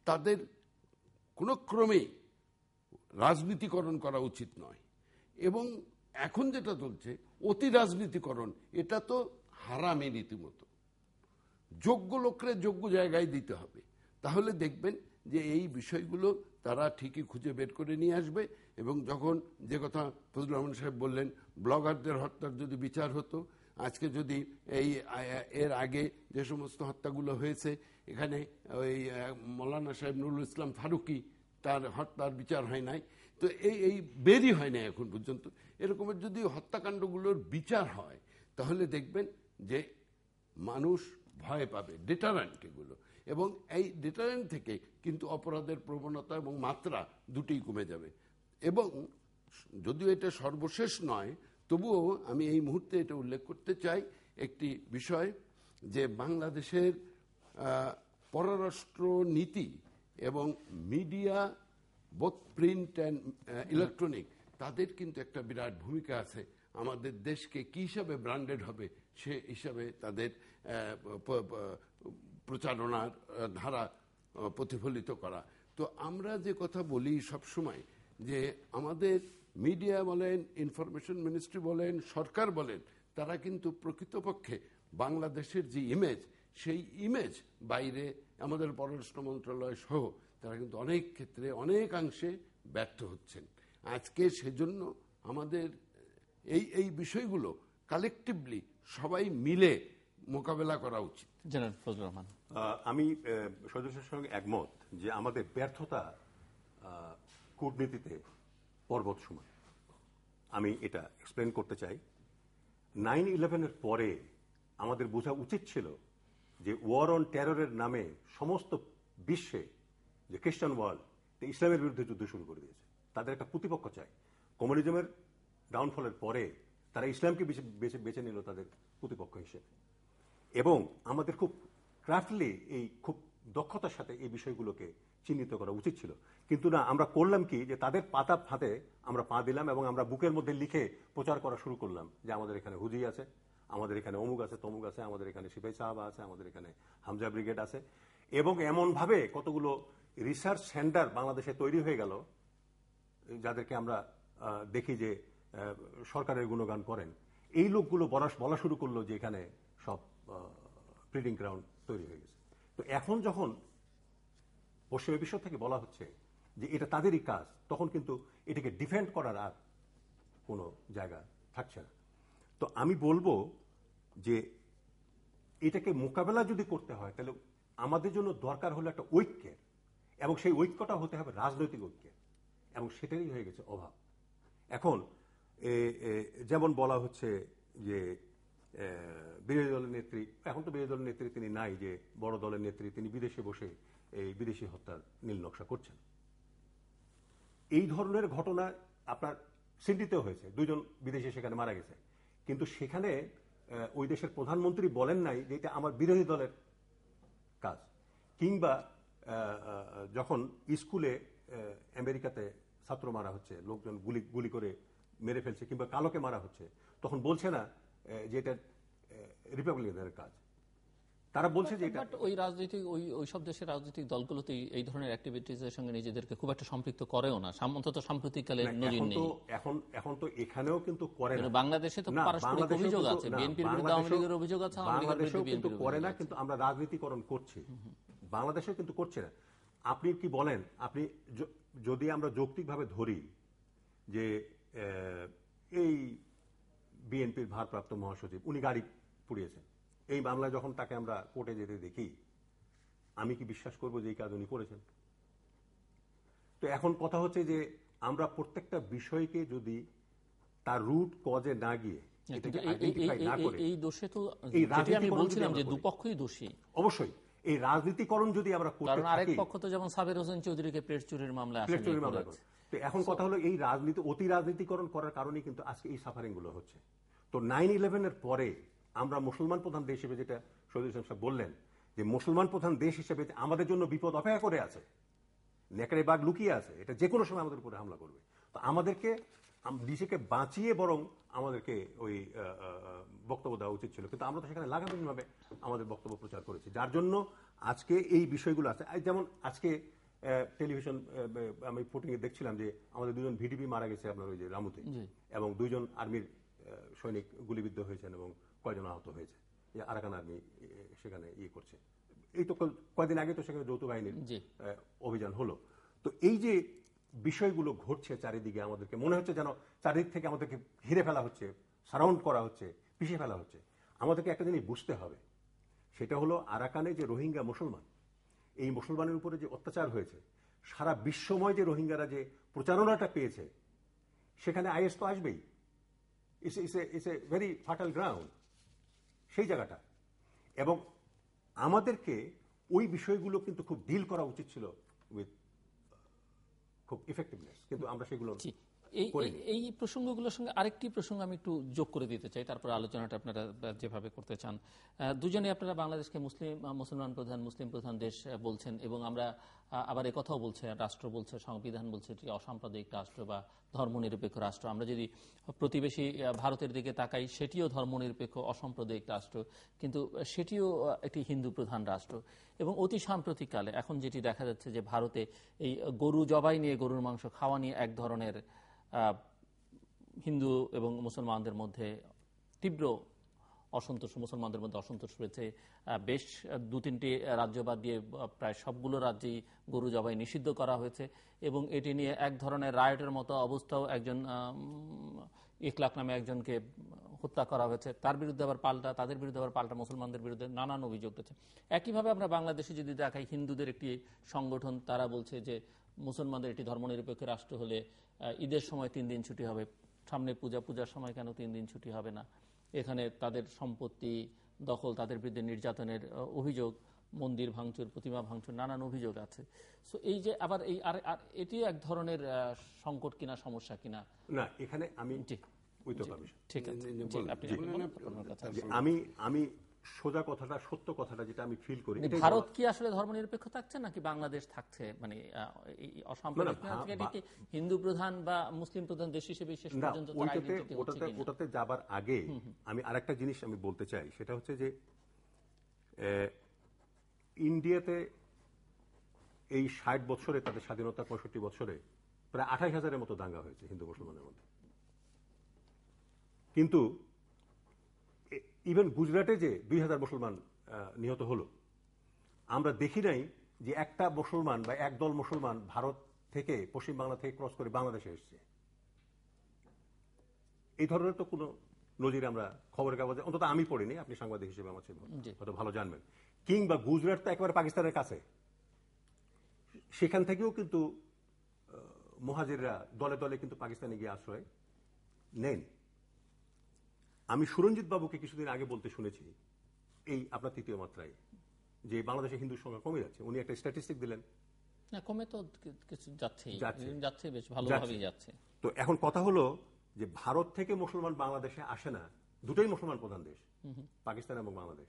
তাদের কোনো ক্রমে রাজনীতিকরণ করা উচিত নয় এবং এখন যেটা চলছে অতি রাজনীতিকরণ এটা তো হারামে রীতিমতো যোগ্য লোকরে যোগ্য জায়গায় দিতে হবে তাহলে দেখবেন যে এই বিষয়গুলো তারা ঠিকই খুঁজে বের করে নিয়ে আসবে এবং যখন যে কথা ফজল রহমান সাহেব বললেন ব্লগারদের হত্যার যদি বিচার হতো আজকে যদি এই এর আগে যে সমস্ত হত্যাগুলো হয়েছে এখানে ওই মৌলানা সাহেব নুরুল ইসলাম ফারুকি তার হত্যার বিচার হয় নাই তো এই এই বেরই হয় নাই এখন পর্যন্ত এরকমের যদি হত্যাকাণ্ডগুলোর বিচার হয় তাহলে দেখবেন যে মানুষ ভয় পাবে ডেটারেন্ট এগুলো এবং এই ডেটারেন্ট থেকে কিন্তু অপরাধের প্রবণতা এবং মাত্রা দুটি কমে যাবে এবং যদিও এটা সর্বশেষ নয় তবুও আমি এই মুহূর্তে এটা উল্লেখ করতে চাই একটি বিষয় যে বাংলাদেশের পররাষ্ট্র নীতি এবং media both print and electronic তাদের কিন্তু একটা বিরাট ভূমিকা আছে আমাদের দেশকে কি হিসাবে ব্র্যান্ডেড হবে সে হিসাবে তাদের প্রচারণার ধারা প্রতিফলিত করা তো আমরা যে কথা বলি সবসময় যে আমাদের মিডিয়া বলেন ইনফরমেশন মিনিস্ট্রি বলেন সরকার বলেন তারা কিন্তু প্রকৃতপক্ষে বাংলাদেশের যে ইমেজ সেই ইমেজ বাইরে আমাদের পররাষ্ট্র মন্ত্রণালয় সহ তারা কিন্তু অনেক ক্ষেত্রে অনেকাংশে ব্যর্থ হচ্ছেন আজকে সেজন্য আমাদের এই এই বিষয়গুলো কালেকটিভলি সবাই মিলে মোকাবেলা করা উচিত জেনারেল ফজলুর রহমান আমি সদস্যের সঙ্গে একমত যে আমাদের ব্যর্থতা কূটনীতিতে পর্বত সময় আমি এটা এক্সপ্লেন করতে চাই নাইন ইলেভেনের পরে আমাদের বোঝা উচিত ছিল যে ওয়ার অন টেরোরের নামে সমস্ত বিশ্বে যে খ্রিস্টান ওয়ার্ল্ড ইসলামের বিরুদ্ধে যুদ্ধ শুরু করে দিয়েছে তাদের একটা প্রতিপক্ষ চাই কমিউনিজমের ডাউনফলের পরে তারা ইসলামকে বেছে বেছে নিল তাদের প্রতিপক্ষ হিসেবে এবং আমাদের খুব ক্রাফটলি এই খুব দক্ষতার সাথে এই বিষয়গুলোকে চিহ্নিত করা উচিত ছিল কিন্তু না আমরা করলাম কি যে তাদের পাতা হাতে আমরা পা দিলাম এবং আমরা বুকের মধ্যে লিখে প্রচার করা শুরু করলাম যে আমাদের এখানে হুজি আছে আমাদের এখানে অমুক আছে তমুক আছে আমাদের এখানে সিপাহী সাহাবা আছে আমাদের এখানে হামজা ব্রিগেড আছে এবং এমনভাবে কতগুলো রিসার্চ সেন্টার বাংলাদেশে তৈরি হয়ে গেল যাদেরকে আমরা দেখি যে সরকারের গুণগান করেন এই লোকগুলো বলা শুরু করলো যে এখানে সব ব্রিডিং গ্রাউন্ড তৈরি হয়ে গেছে তো এখন যখন পশ্চিমে বিশ্ব থেকে বলা হচ্ছে যে এটা তাদেরই কাজ তখন কিন্তু এটাকে ডিফেন্ড করার আর কোনো জায়গা থাকছে না তো আমি বলবো যে এটাকে মোকাবেলা যদি করতে হয় তাহলে আমাদের জন্য দরকার হলো একটা ঐক্যের এবং সেই ঐক্যটা হতে হবে রাজনৈতিক ঐক্যের এবং সেটারই হয়ে গেছে অভাব এখন যেমন বলা হচ্ছে যে বিরোধী দলের নেত্রী এখন তো বিরোধী দলের নেত্রী তিনি নাই যে বড় দলের নেত্রী তিনি বিদেশে বসে এই বিদেশি হত্যার নীল নকশা করছেন এই ধরনের ঘটনা আপনার চিন্তিত হয়েছে দুজন বিদেশে সেখানে মারা গেছে কিন্তু সেখানে ওই দেশের প্রধানমন্ত্রী বলেন নাই যে এটা আমার বিরোধী দলের কাজ কিংবা যখন স্কুলে আমেরিকাতে ছাত্র মারা হচ্ছে লোকজন গুলি গুলি করে মেরে ফেলছে কিংবা কালোকে মারা হচ্ছে তখন বলছে না যে এটা রিপাবলিকানদের কাজ তারা বলছে যে ওই রাজনৈতিক ওই ওই সব দেশের রাজনৈতিক দলগুলোতে এই ধরনের অ্যাক্টিভিটিস এর সঙ্গে নিজেদেরকে খুব একটা সম্পৃক্ত করেও না অন্তত সাম্প্রতিককালে নজির নেই এখন এখন তো এখানেও কিন্তু করে না বাংলাদেশে তো পারস্পরিক অভিযোগ আছে বিএনপির বিরুদ্ধে আওয়ামী লীগের অভিযোগ আছে আওয়ামী লীগের বিরুদ্ধে কিন্তু করে না কিন্তু আমরা রাজনীতিকরণ করছি বাংলাদেশেও কিন্তু করছে না আপনি কি বলেন আপনি যদি আমরা যৌক্তিকভাবে ধরি যে এই বিএনপির ভারপ্রাপ্ত মহাসচিব উনি গাড়ি পুড়িয়েছেন এই মামলায় যখন তাকে আমরা কোর্টে যেতে দেখি আমি কি বিশ্বাস করব যে এই কাজ উনি করেছেন তো এখন কথা হচ্ছে যে আমরা প্রত্যেকটা বিষয়কে যদি তার রুট কজে না গিয়ে হ্যাঁ, দোষী অবশ্যই এই রাজনীতিকরণ যদি আমরা পক্ষ যেমন সাবের হোসেন চৌধুরীকে চুরির মামলা তো এখন কথা হলো এই রাজনীতি অতি রাজনীতিকরণ করার কারণে কিন্তু আজকে এই সাফারিং গুলো হচ্ছে তো নাইন ইলেভেনের পরে আমরা মুসলমান প্রধান দেশ হিসেবে যেটা শহীদ ইসলাম সাহেব বললেন যে মুসলমান প্রধান দেশ হিসেবে আমাদের জন্য বিপদ অপেক্ষা করে আছে নেকড়ে বাঘ লুকিয়ে আছে এটা যে কোনো সময় আমাদের উপরে হামলা করবে তো আমাদেরকে নিজেকে বাঁচিয়ে বরং আমাদেরকে ওই বক্তব্য দেওয়া উচিত ছিল কিন্তু আমরা তো সেখানে লাগামহীনভাবে আমাদের বক্তব্য প্রচার করেছি যার জন্য আজকে এই বিষয়গুলো আছে যেমন আজকে টেলিভিশন আমি ফুটিংয়ে দেখছিলাম যে আমাদের দুজন ভিডিপি মারা গেছে আপনার ওই যে রামুতে এবং দুজন আর্মির সৈনিক গুলিবিদ্ধ হয়েছেন এবং কয়জন আহত হয়েছে আরাকান আর্মি সেখানে ইয়ে করছে এই তো কয়দিন আগে তো সেখানে যৌথ বাহিনীর অভিযান হলো তো এই যে বিষয়গুলো ঘটছে চারিদিকে আমাদেরকে মনে হচ্ছে যেন চারিদিক থেকে আমাদেরকে ঘিরে ফেলা হচ্ছে সারাউন্ড করা হচ্ছে পিছিয়ে ফেলা হচ্ছে আমাদেরকে একটা জিনিস বুঝতে হবে সেটা হলো আরাকানে যে রোহিঙ্গা মুসলমান এই মুসলমানের উপরে যে অত্যাচার হয়েছে সারা বিশ্বময় যে রোহিঙ্গারা যে প্রচারণাটা পেয়েছে সেখানে আইএস তো আসবেই it's a very fertile ground সেই জায়গাটা এবং আমাদেরকে ওই বিষয়গুলো কিন্তু খুব ডিল করা উচিত ছিল উইথ খুব ইফেক্টিভনেস কিন্তু আমরা সেগুলো এই প্রসঙ্গগুলোর সঙ্গে আরেকটি প্রসঙ্গ আমি একটু যোগ করে দিতে চাই তারপর আলোচনাটা আপনারা যেভাবে করতে চান দুজনে আপনারা বাংলাদেশকে মুসলিম মুসলমান প্রধান মুসলিম প্রধান দেশ বলছেন এবং আমরা আবার কথাও বলছে রাষ্ট্র বলছে সংবিধান বলছে এটি অসাম্প্রদায়িক রাষ্ট্র বা ধর্মনিরপেক্ষ রাষ্ট্র আমরা যদি প্রতিবেশী ভারতের দিকে তাকাই সেটিও ধর্মনিরপেক্ষ অসাম্প্রদায়িক রাষ্ট্র কিন্তু সেটিও একটি হিন্দু প্রধান রাষ্ট্র এবং অতি সাম্প্রতিককালে এখন যেটি দেখা যাচ্ছে যে ভারতে এই গরু জবাই নিয়ে গরুর মাংস খাওয়া নিয়ে এক ধরনের হিন্দু এবং মুসলমানদের মধ্যে তীব্র অসন্তোষ মুসলমানদের মধ্যে অসন্তোষ রয়েছে বেশ দু তিনটি রাজ্য বাদ দিয়ে প্রায় সবগুলো রাজ্যেই গরু জবাই নিষিদ্ধ করা হয়েছে এবং এটি নিয়ে এক ধরনের রায়টের মতো অবস্থাও একজন ইকলাক নামে একজনকে হত্যা করা হয়েছে তার বিরুদ্ধে আবার পাল্টা তাদের বিরুদ্ধে আবার পাল্টা মুসলমানদের বিরুদ্ধে নানান অভিযোগ রয়েছে একইভাবে আমরা বাংলাদেশে যদি দেখাই হিন্দুদের একটি সংগঠন তারা বলছে যে মুসলমানদের এটি ধর্মনিরপেক্ষ রাষ্ট্র হলে ঈদের সময় তিন দিন ছুটি হবে সামনে পূজা পূজার সময় কেন তিন দিন ছুটি হবে না এখানে তাদের সম্পত্তি দখল তাদের বিরুদ্ধে নির্যাতনের অভিযোগ মন্দির ভাঙচুর প্রতিমা ভাঙচুর নানান অভিযোগ আছে সো এই যে আবার এই আর এটি এক ধরনের সংকট কিনা সমস্যা কিনা না এখানে আমি ঠিক আছে আমি আমি সোজা কথাটা সত্য কথাটা যেটা আমি ফিল করি মানে ভারত কি আসলে ধর্ম নিরপেক্ষ থাকছে নাকি বাংলাদেশ থাকছে মানে হিন্দু প্রধান বা মুসলিম প্রধান দেশ হিসেবে ওটাতে ওটাতে যাবার আগে আমি আরেকটা জিনিস আমি বলতে চাই সেটা হচ্ছে যে ইন্ডিয়াতে এই ষাট বছরে তাদের স্বাধীনতা পঁয়ষট্টি বছরে প্রায় আঠাশ হাজারের মতো দাঙ্গা হয়েছে হিন্দু মুসলমানের মধ্যে কিন্তু ইভেন গুজরাটে যে দুই হাজার মুসলমান নিহত হলো আমরা দেখি নাই যে একটা মুসলমান বা একদল মুসলমান ভারত থেকে পশ্চিমবাংলা থেকে ক্রস করে বাংলাদেশে এসছে এই ধরনের তো কোনো নজির আমরা খবরের কাগজে অন্তত আমি পড়িনি আপনি সাংবাদিক হিসেবে আমার হয়তো ভালো জানবেন কিংবা গুজরাট তো একেবারে পাকিস্তানের কাছে সেখান থেকেও কিন্তু মহাজিররা দলে দলে কিন্তু পাকিস্তানে গিয়ে আশ্রয় নেন আমি সুরঞ্জিত বাবুকে কিছুদিন আগে বলতে শুনেছি এই আপনার তৃতীয় মাত্রায় যে বাংলাদেশে হিন্দুর সংখ্যা কমে যাচ্ছে উনি একটা স্ট্যাটিস্টিক দিলেন তো এখন কথা হলো যে ভারত থেকে মুসলমান বাংলাদেশে আসে না দুটোই মুসলমান প্রধান দেশ পাকিস্তান এবং বাংলাদেশ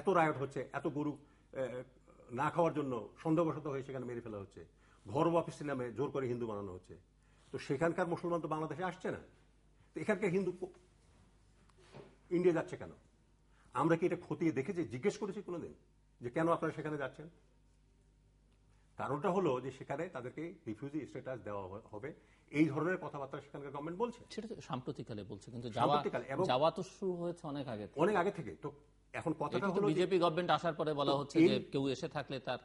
এত রায়ট হচ্ছে এত গরু না খাওয়ার জন্য সন্দেহবশত হয়ে সেখানে মেরে ফেলা হচ্ছে ঘর অফিসে নামে জোর করে হিন্দু বানানো হচ্ছে তো সেখানকার মুসলমান তো বাংলাদেশে আসছে না তো এখানকার হিন্দু ইন্ডিয়া যাচ্ছে কেন আমরা কি এটা খতিয়ে দেখেছি জিজ্ঞেস করেছি কোনোদিন যে কেন আপনারা সেখানে যাচ্ছেন কারণটা হলো যে সেখানে তাদেরকে রিফিউজি স্ট্যাটাস দেওয়া হবে এই ধরনের কথাবার্তা সেখানকার গভর্নমেন্ট বলছে সেটা তো সাম্প্রতিককালে বলছে কিন্তু এবং যাওয়া তো শুরু হয়েছে অনেক আগে অনেক আগে থেকে তো এখন কথাটা হলো বিজেপি গভর্নমেন্ট আসার পরে বলা হচ্ছে যে কেউ এসে থাকলে তার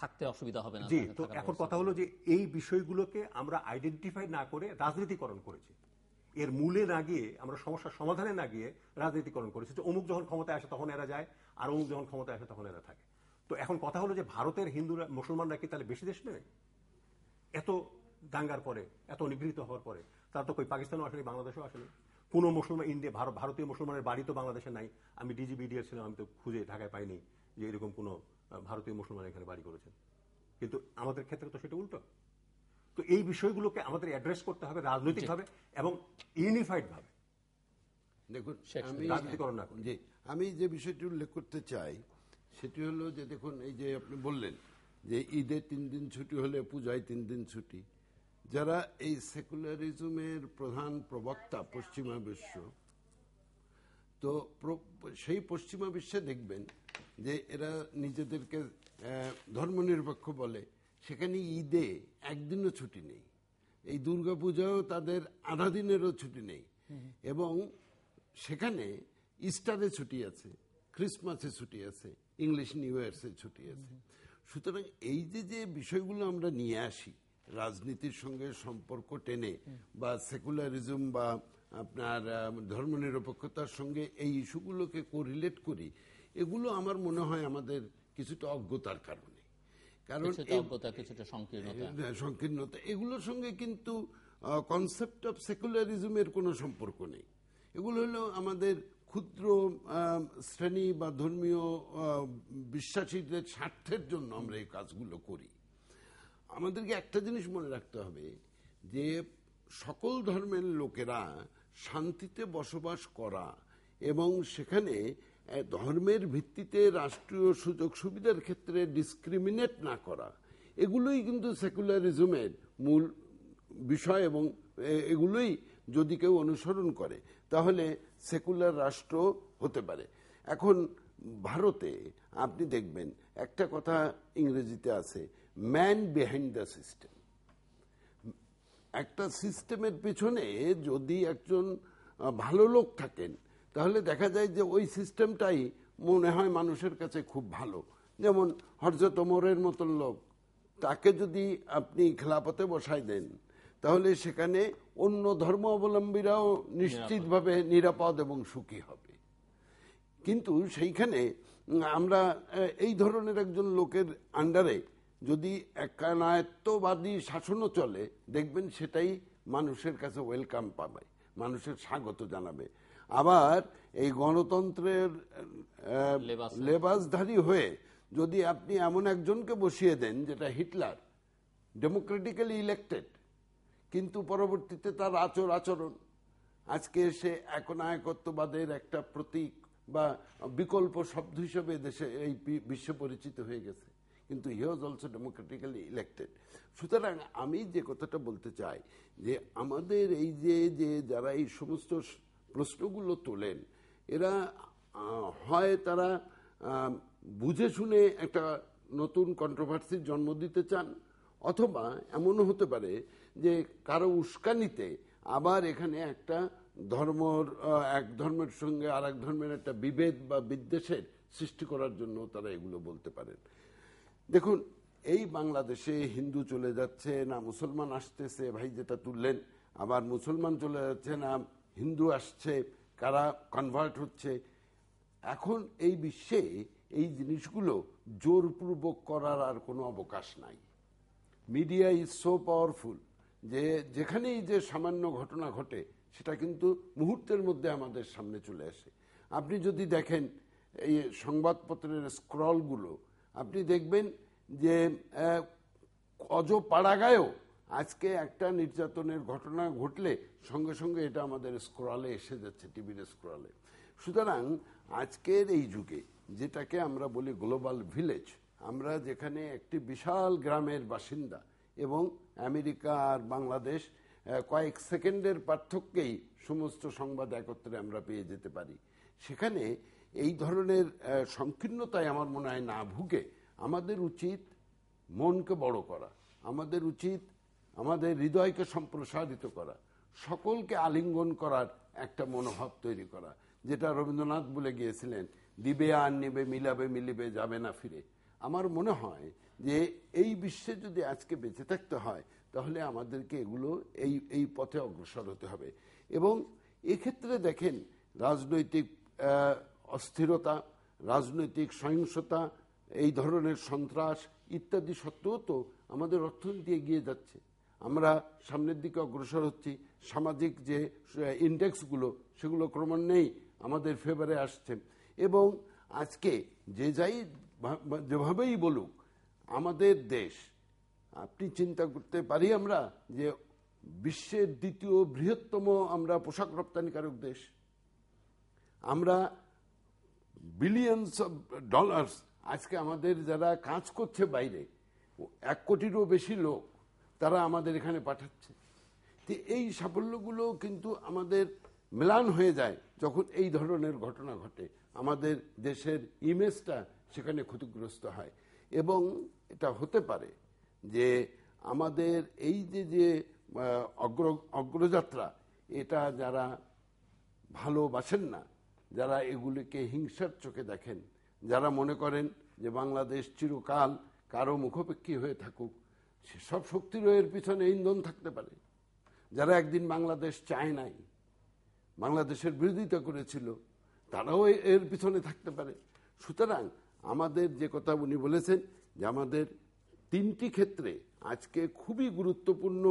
থাকতে অসুবিধা হবে না জি তো এখন কথা হলো যে এই বিষয়গুলোকে আমরা আইডেন্টিফাই না করে রাজনীতিকরণ করেছি এর মূলে না গিয়ে আমরা সমস্যার সমাধানে না গিয়ে রাজনীতিকরণ করেছি যে অমুক যখন ক্ষমতায় আসে তখন এরা যায় আর অমুক যখন ক্ষমতায় আসে তখন এরা থাকে তো এখন কথা হলো যে ভারতের হিন্দুরা মুসলমানরা কি তাহলে বেশি দেশ নেবে এত দাঙ্গার পরে এত নিগৃহীত হওয়ার পরে তার তো কই পাকিস্তানও আসেনি বাংলাদেশেও আসেনি কোনো মুসলমান ইন্ডিয়া ভারত ভারতীয় মুসলমানের বাড়ি তো বাংলাদেশে নাই আমি ডিজিবিডিআর ছিলাম আমি তো খুঁজে ঢাকায় পাইনি যে এরকম কোনো ভারতীয় মুসলমান এখানে বাড়ি করেছেন কিন্তু আমাদের ক্ষেত্রে তো সেটা উল্টো তো এই বিষয়গুলোকে আমাদের অ্যাড্রেস করতে হবে রাজনৈতিকভাবে এবং ভাবে দেখুন আমি আমি যে বিষয়টি উল্লেখ করতে চাই সেটি হলো যে দেখুন এই যে আপনি বললেন যে ঈদে তিন দিন ছুটি হলে পূজায় তিন দিন ছুটি যারা এই সেকুলারিজমের প্রধান প্রবক্তা পশ্চিমা বিশ্ব তো সেই পশ্চিমা বিশ্বে দেখবেন যে এরা নিজেদেরকে ধর্মনিরপেক্ষ বলে সেখানে ঈদে একদিনও ছুটি নেই এই দুর্গাপূজাও তাদের আধা দিনেরও ছুটি নেই এবং সেখানে ইস্টারে ছুটি আছে ক্রিসমাসে ছুটি আছে ইংলিশ নিউ ইয়ার্সে ছুটি আছে সুতরাং এই যে যে বিষয়গুলো আমরা নিয়ে আসি রাজনীতির সঙ্গে সম্পর্ক টেনে বা সেকুলারিজম বা আপনার ধর্মনিরপেক্ষতার সঙ্গে এই ইস্যুগুলোকে কোরিলেট করি এগুলো আমার মনে হয় আমাদের কিছুটা অজ্ঞতার কারণ কারণ কিছুটা সংকীর্ণতা সংকীর্ণতা এগুলোর সঙ্গে কিন্তু কনসেপ্ট অফ কোনো সম্পর্ক নেই এগুলো হলো আমাদের ক্ষুদ্র শ্রেণী বা ধর্মীয় বিশ্বাসীদের স্বার্থের জন্য আমরা এই কাজগুলো করি আমাদেরকে একটা জিনিস মনে রাখতে হবে যে সকল ধর্মের লোকেরা শান্তিতে বসবাস করা এবং সেখানে ধর্মের ভিত্তিতে রাষ্ট্রীয় সুযোগ সুবিধার ক্ষেত্রে ডিসক্রিমিনেট না করা এগুলোই কিন্তু সেকুলারিজমের মূল বিষয় এবং এগুলোই যদি কেউ অনুসরণ করে তাহলে সেকুলার রাষ্ট্র হতে পারে এখন ভারতে আপনি দেখবেন একটা কথা ইংরেজিতে আছে ম্যান বিহাইন্ড দ্য সিস্টেম একটা সিস্টেমের পেছনে যদি একজন ভালো লোক থাকেন তাহলে দেখা যায় যে ওই সিস্টেমটাই মনে হয় মানুষের কাছে খুব ভালো যেমন হরজত ওমরের মতন লোক তাকে যদি আপনি খেলাপথে বসাই দেন তাহলে সেখানে অন্য ধর্ম অবলম্বীরাও নিশ্চিতভাবে নিরাপদ এবং সুখী হবে কিন্তু সেইখানে আমরা এই ধরনের একজন লোকের আন্ডারে যদি একানায়ত্ববাদী শাসনও চলে দেখবেন সেটাই মানুষের কাছে ওয়েলকাম পাবে মানুষের স্বাগত জানাবে আবার এই গণতন্ত্রের লেবাসধারী হয়ে যদি আপনি এমন একজনকে বসিয়ে দেন যেটা হিটলার ডেমোক্রেটিক্যালি ইলেক্টেড কিন্তু পরবর্তীতে তার আচর আচরণ আজকে সে একনায়কত্ববাদের একটা প্রতীক বা বিকল্প শব্দ হিসেবে দেশে এই বিশ্ব পরিচিত হয়ে গেছে কিন্তু he was also democratically elected সুতরাং আমি যে কথাটা বলতে চাই যে আমাদের এই যে যে যারা এই সমস্ত প্রশ্নগুলো তোলেন এরা হয় তারা বুঝে শুনে একটা নতুন কন্ট্রোভার্সির জন্ম দিতে চান অথবা এমনও হতে পারে যে কারো উস্কানিতে আবার এখানে একটা ধর্মর এক ধর্মের সঙ্গে আর এক ধর্মের একটা বিভেদ বা বিদ্বেষের সৃষ্টি করার জন্য তারা এগুলো বলতে পারেন দেখুন এই বাংলাদেশে হিন্দু চলে যাচ্ছে না মুসলমান আসতেছে ভাই যেটা তুললেন আবার মুসলমান চলে যাচ্ছে না হিন্দু আসছে কারা কনভার্ট হচ্ছে এখন এই বিশ্বে এই জিনিসগুলো জোরপূর্বক করার আর কোনো অবকাশ নাই মিডিয়া ইজ সো পাওয়ারফুল যে যেখানেই যে সামান্য ঘটনা ঘটে সেটা কিন্তু মুহূর্তের মধ্যে আমাদের সামনে চলে আসে আপনি যদি দেখেন এই সংবাদপত্রের স্ক্রলগুলো আপনি দেখবেন যে অজ পাড়াগায়ও আজকে একটা নির্যাতনের ঘটনা ঘটলে সঙ্গে সঙ্গে এটা আমাদের স্ক্রলে এসে যাচ্ছে টিভির স্ক্রলে সুতরাং আজকের এই যুগে যেটাকে আমরা বলি গ্লোবাল ভিলেজ আমরা যেখানে একটি বিশাল গ্রামের বাসিন্দা এবং আমেরিকা আর বাংলাদেশ কয়েক সেকেন্ডের পার্থক্যেই সমস্ত সংবাদ একত্রে আমরা পেয়ে যেতে পারি সেখানে এই ধরনের সংকীর্ণতায় আমার মনে হয় না ভুগে আমাদের উচিত মনকে বড় করা আমাদের উচিত আমাদের হৃদয়কে সম্প্রসারিত করা সকলকে আলিঙ্গন করার একটা মনোভাব তৈরি করা যেটা রবীন্দ্রনাথ বলে গিয়েছিলেন দিবে আর নেবে মিলাবে মিলিবে যাবে না ফিরে আমার মনে হয় যে এই বিশ্বে যদি আজকে বেঁচে থাকতে হয় তাহলে আমাদেরকে এগুলো এই এই পথে অগ্রসর হতে হবে এবং এক্ষেত্রে দেখেন রাজনৈতিক অস্থিরতা রাজনৈতিক সহিংসতা এই ধরনের সন্ত্রাস ইত্যাদি সত্ত্বেও তো আমাদের অর্থনীতি এগিয়ে যাচ্ছে আমরা সামনের দিকে অগ্রসর হচ্ছি সামাজিক যে ইন্ডেক্সগুলো সেগুলো ক্রমান্বয়েই আমাদের ফেভারে আসছে এবং আজকে যে যাই যেভাবেই বলুক আমাদের দেশ আপনি চিন্তা করতে পারি আমরা যে বিশ্বের দ্বিতীয় বৃহত্তম আমরা পোশাক রপ্তানিকারক দেশ আমরা বিলিয়নস অফ ডলার্স আজকে আমাদের যারা কাজ করছে বাইরে এক কোটিরও বেশি লোক তারা আমাদের এখানে পাঠাচ্ছে তো এই সাফল্যগুলো কিন্তু আমাদের মেলান হয়ে যায় যখন এই ধরনের ঘটনা ঘটে আমাদের দেশের ইমেজটা সেখানে ক্ষতিগ্রস্ত হয় এবং এটা হতে পারে যে আমাদের এই যে যে অগ্র অগ্রযাত্রা এটা যারা ভালোবাসেন না যারা এগুলিকে হিংসার চোখে দেখেন যারা মনে করেন যে বাংলাদেশ চিরকাল কারো মুখোপেক্ষী হয়ে থাকুক সেসব এর পিছনে ইন্ধন থাকতে পারে যারা একদিন বাংলাদেশ চায় নাই বাংলাদেশের বিরোধিতা করেছিল তারাও এর পিছনে থাকতে পারে সুতরাং আমাদের যে কথা উনি বলেছেন যে আমাদের তিনটি ক্ষেত্রে আজকে খুবই গুরুত্বপূর্ণ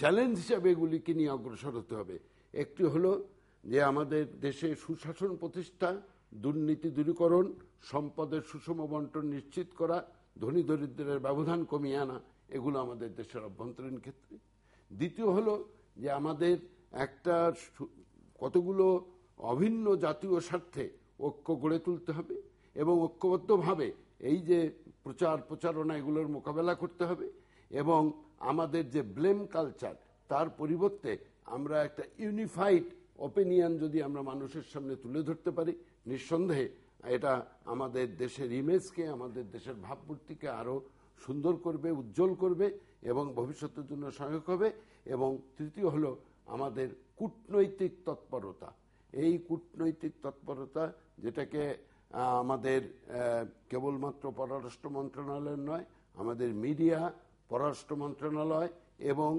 চ্যালেঞ্জ হিসাবে এগুলিকে নিয়ে অগ্রসর হতে হবে একটি হলো যে আমাদের দেশে সুশাসন প্রতিষ্ঠা দুর্নীতি দূরীকরণ সম্পদের সুষম বন্টন নিশ্চিত করা ধনী দরিদ্রের ব্যবধান কমিয়ে আনা এগুলো আমাদের দেশের অভ্যন্তরীণ ক্ষেত্রে দ্বিতীয় হলো যে আমাদের একটা কতগুলো অভিন্ন জাতীয় স্বার্থে ঐক্য গড়ে তুলতে হবে এবং ঐক্যবদ্ধভাবে এই যে প্রচার প্রচারণা এগুলোর মোকাবেলা করতে হবে এবং আমাদের যে ব্লেম কালচার তার পরিবর্তে আমরা একটা ইউনিফাইড ওপিনিয়ন যদি আমরা মানুষের সামনে তুলে ধরতে পারি নিঃসন্দেহে এটা আমাদের দেশের ইমেজকে আমাদের দেশের ভাবমূর্তিকে আরও সুন্দর করবে উজ্জ্বল করবে এবং ভবিষ্যতের জন্য সহায়ক হবে এবং তৃতীয় হলো আমাদের কূটনৈতিক তৎপরতা এই কূটনৈতিক তৎপরতা যেটাকে আমাদের কেবলমাত্র পররাষ্ট্র মন্ত্রণালয়ের নয় আমাদের মিডিয়া পররাষ্ট্র মন্ত্রণালয় এবং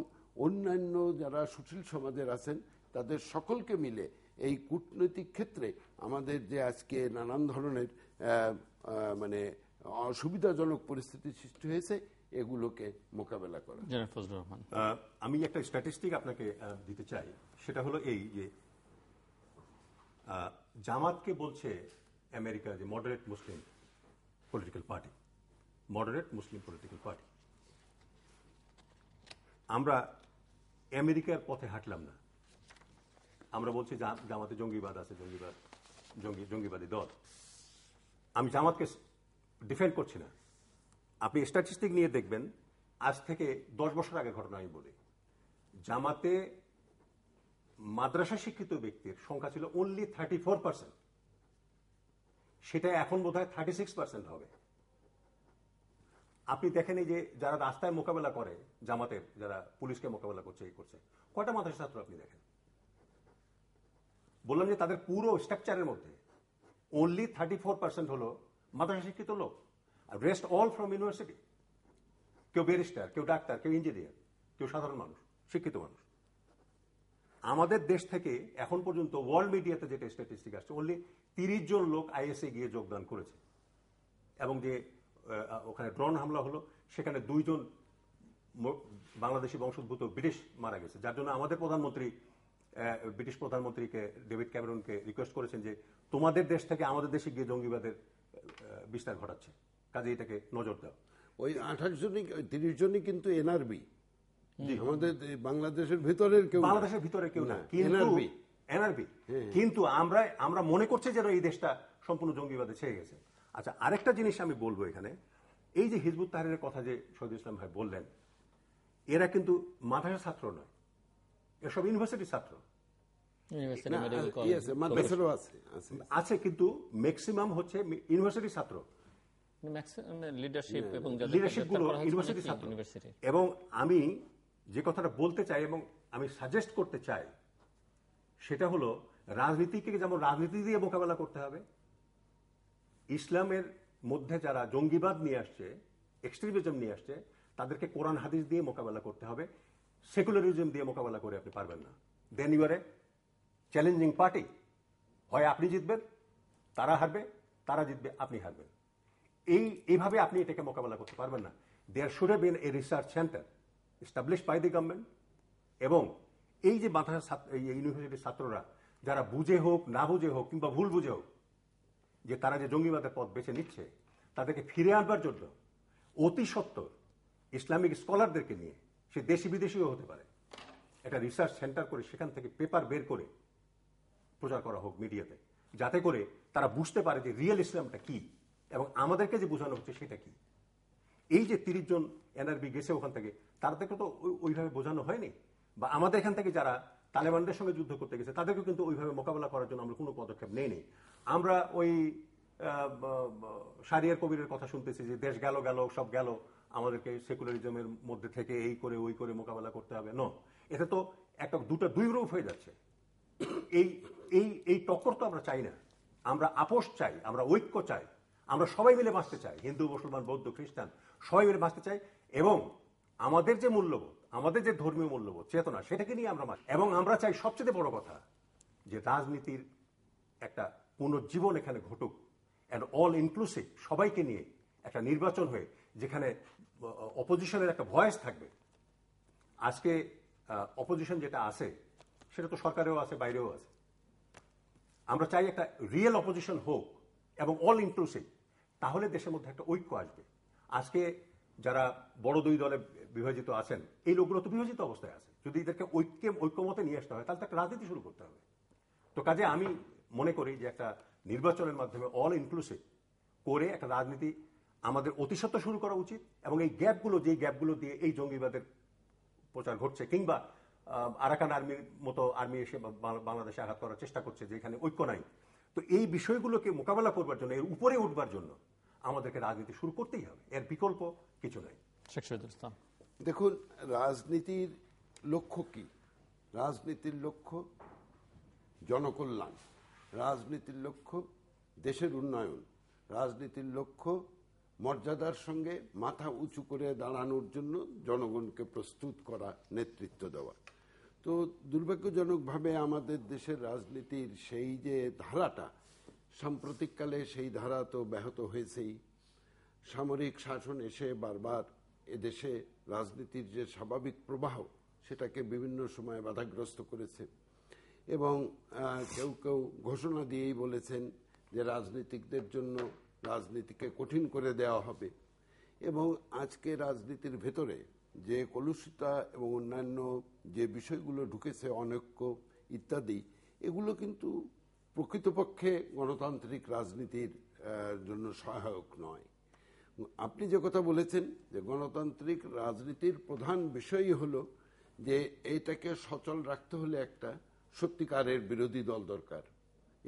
অন্যান্য যারা সুশীল সমাজের আছেন তাদের সকলকে মিলে এই কূটনৈতিক ক্ষেত্রে আমাদের যে আজকে নানান ধরনের মানে অসুবিধাজনক পরিস্থিতি সৃষ্টি হয়েছে এগুলোকে মোকাবেলা করা রহমান আমি একটা স্ট্যাটিস্টিক আপনাকে দিতে চাই সেটা হলো এই যে জামাতকে বলছে আমেরিকা যে moderate Muslim political party moderate Muslim political party আমরা আমেরিকার পথে হাঁটলাম না আমরা বলছি জামাতে জঙ্গিবাদ আছে জঙ্গিবাদ জঙ্গি জঙ্গিবাদী দল আমি জামাতকে ডিফেন্ড করছি না আপনি স্ট্যাটিস্টিক নিয়ে দেখবেন আজ থেকে দশ বছর আগে ঘটনা আমি বলি জামাতে মাদ্রাসা শিক্ষিত ব্যক্তির সংখ্যা ছিল অনলি থার্টি ফোর পার্সেন্ট সেটা এখন বোধ হয় থার্টি সিক্স পার্সেন্ট হবে আপনি দেখেন এই যে যারা রাস্তায় মোকাবেলা করে জামাতের যারা পুলিশকে মোকাবেলা করছে এই করছে কয়টা মাদ্রাসা ছাত্র আপনি দেখেন বললাম যে তাদের পুরো স্ট্রাকচারের মধ্যে অনলি থার্টি ফোর পার্সেন্ট হলো মাদ্রাসা শিক্ষিত লোক আর রেস্ট অল ফ্রম ইউনিভার্সিটি কেউ ব্যারিস্টার কেউ ডাক্তার কেউ ইঞ্জিনিয়ার কেউ সাধারণ মানুষ শিক্ষিত মানুষ আমাদের দেশ থেকে এখন পর্যন্ত ওয়ার্ল্ড মিডিয়াতে যেটা স্ট্যাটিস্টিক আসছে অনলি তিরিশ জন লোক আইএসএ গিয়ে যোগদান করেছে এবং যে ওখানে ড্রোন হামলা হলো সেখানে দুইজন বাংলাদেশি বংশোদ্ভূত ব্রিটিশ মারা গেছে যার জন্য আমাদের প্রধানমন্ত্রী ব্রিটিশ প্রধানমন্ত্রীকে ডেভিড ক্যামেরনকে রিকোয়েস্ট করেছেন যে তোমাদের দেশ থেকে আমাদের দেশে গিয়ে জঙ্গিবাদের বিস্তার ঘটাচ্ছে কাজে এটাকে নজর দাও ওই আঠাশ জনই তিরিশ জনই কিন্তু এনআরবি আমাদের বাংলাদেশের ভিতরের কেউ বাংলাদেশের ভিতরে কেউ না এনআরবি এনআরবি হ্যাঁ, হ্যাঁ। কিন্তু আমরা আমরা মনে করছি যেন এই দেশটা সম্পূর্ণ জঙ্গিবাদে ছেয়ে গেছে আচ্ছা আরেকটা জিনিস আমি বলবো এখানে এই যে হিজবুত তাহারের কথা যে শহীদ ইসলাম ভাই বললেন এরা কিন্তু মাদ্রাসা ছাত্র নয় এসব ইউনিভার্সিটির ছাত্র আছে কিন্তু ম্যাক্সিমাম হচ্ছে ইউনিভার্সিটির ছাত্র এবং আমি যে কথাটা বলতে চাই এবং আমি সাজেস্ট করতে চাই সেটা হলো রাজনীতিকে যেমন রাজনীতি দিয়ে মোকাবেলা করতে হবে ইসলামের মধ্যে যারা জঙ্গিবাদ নিয়ে আসছে এক্সট্রিমিজম নিয়ে আসছে তাদেরকে কোরআন হাদিস দিয়ে মোকাবেলা করতে হবে সেকুলারিজম দিয়ে মোকাবেলা করে আপনি পারবেন না then you are a challenging party হয় আপনি জিতবেন তারা হারবে তারা জিতবে আপনি হারবেন এই এইভাবে আপনি এটাকে মোকাবেলা করতে পারবেন না there should have been a research centre establish by the government এবং এই যে মাথা ইউনিভার্সিটির ছাত্ররা যারা বুঝে হোক না বুঝে হোক কিংবা ভুল বুঝে হোক যে তারা যে জঙ্গিবাদের পথ বেছে নিচ্ছে তাদেরকে ফিরে আনবার জন্য অতি সত্য ইসলামিক স্কলারদেরকে নিয়ে সে দেশি বিদেশিও হতে পারে একটা রিসার্চ সেন্টার করে সেখান থেকে পেপার বের করে প্রচার করা হোক মিডিয়াতে যাতে করে তারা বুঝতে পারে যে রিয়েল ইসলামটা কি এবং আমাদেরকে যে বোঝানো হচ্ছে সেটা কি এই যে তিরিশ জন এনআরবি গেছে ওখান থেকে তাদেরকে তো ওইভাবে বোঝানো হয়নি বা আমাদের এখান থেকে যারা তালেবানদের সঙ্গে যুদ্ধ করতে গেছে তাদেরকে কিন্তু ওইভাবে মোকাবেলা করার জন্য আমরা কোনো পদক্ষেপ নেই আমরা ওই সারিয়ার কবিরের কথা শুনতেছি যে দেশ গেল গেল সব গেল আমাদেরকে সেকুলারিজমের মধ্যে থেকে এই করে ওই করে মোকাবেলা করতে হবে ন এটা তো একটা দুটা দুই রূপ হয়ে যাচ্ছে এই এই এই টক্কর তো আমরা চাই না আমরা আপোষ চাই আমরা ঐক্য চাই আমরা সবাই মিলে বাঁচতে চাই হিন্দু মুসলমান বৌদ্ধ খ্রিস্টান সবাই মিলে বাঁচতে চাই এবং আমাদের যে মূল্যবোধ আমাদের যে ধর্মীয় মূল্যবোধ চেতনা সেটাকে নিয়ে আমরা এবং আমরা চাই সবচেয়ে বড় কথা যে রাজনীতির একটা পুনর্জীবন এখানে ঘটুক অ্যান্ড অল ইনক্লুসিভ সবাইকে নিয়ে একটা নির্বাচন হয়ে যেখানে অপোজিশনের একটা ভয়েস থাকবে আজকে অপোজিশন যেটা আছে সেটা তো সরকারেও আছে বাইরেও আছে আমরা চাই একটা রিয়েল অপোজিশন হোক এবং অল ইনক্লুসিভ তাহলে দেশের মধ্যে একটা ঐক্য আসবে আজকে যারা বড় দুই দলে বিভাজিত আছেন এই লোকগুলো তো বিভাজিত অবস্থায় আছে যদি এদেরকে ঐক্যে ঐক্যমতে নিয়ে আসতে হয় তাহলে তো একটা রাজনীতি শুরু করতে হবে তো কাজে আমি মনে করি যে একটা নির্বাচনের মাধ্যমে অল ইনক্লুসিভ করে একটা রাজনীতি আমাদের অতিশত শুরু করা উচিত এবং এই গ্যাপগুলো যে গ্যাপগুলো দিয়ে এই জঙ্গিবাদের প্রচার ঘটছে কিংবা আরাকান আর্মির মতো আর্মি এসে বাংলাদেশে আঘাত করার চেষ্টা করছে যেখানে ঐক্য নাই তো এই বিষয়গুলোকে মোকাবেলা করবার জন্য এর উপরে উঠবার জন্য আমাদেরকে রাজনীতি শুরু করতেই হবে এর বিকল্প কিছু নাই দেখুন রাজনীতির লক্ষ্য কি রাজনীতির লক্ষ্য জনকল্যাণ রাজনীতির লক্ষ্য দেশের উন্নয়ন রাজনীতির লক্ষ্য মর্যাদার সঙ্গে মাথা উঁচু করে দাঁড়ানোর জন্য জনগণকে প্রস্তুত করা নেতৃত্ব দেওয়া তো দুর্ভাগ্যজনকভাবে আমাদের দেশের রাজনীতির সেই যে ধারাটা সাম্প্রতিককালে সেই ধারা তো ব্যাহত হয়েছেই সামরিক শাসন এসে বারবার এদেশে রাজনীতির যে স্বাভাবিক প্রবাহ সেটাকে বিভিন্ন সময়ে বাধাগ্রস্ত করেছে এবং কেউ কেউ ঘোষণা দিয়েই বলেছেন যে রাজনীতিকদের জন্য রাজনীতিকে কঠিন করে দেওয়া হবে এবং আজকে রাজনীতির ভেতরে যে কলুষিতা এবং অন্যান্য যে বিষয়গুলো ঢুকেছে অনৈক্য ইত্যাদি এগুলো কিন্তু প্রকৃতপক্ষে গণতান্ত্রিক রাজনীতির জন্য সহায়ক নয় আপনি যে কথা বলেছেন যে গণতান্ত্রিক রাজনীতির প্রধান বিষয়ই হলো যে এইটাকে সচল রাখতে হলে একটা সত্যিকারের বিরোধী দল দরকার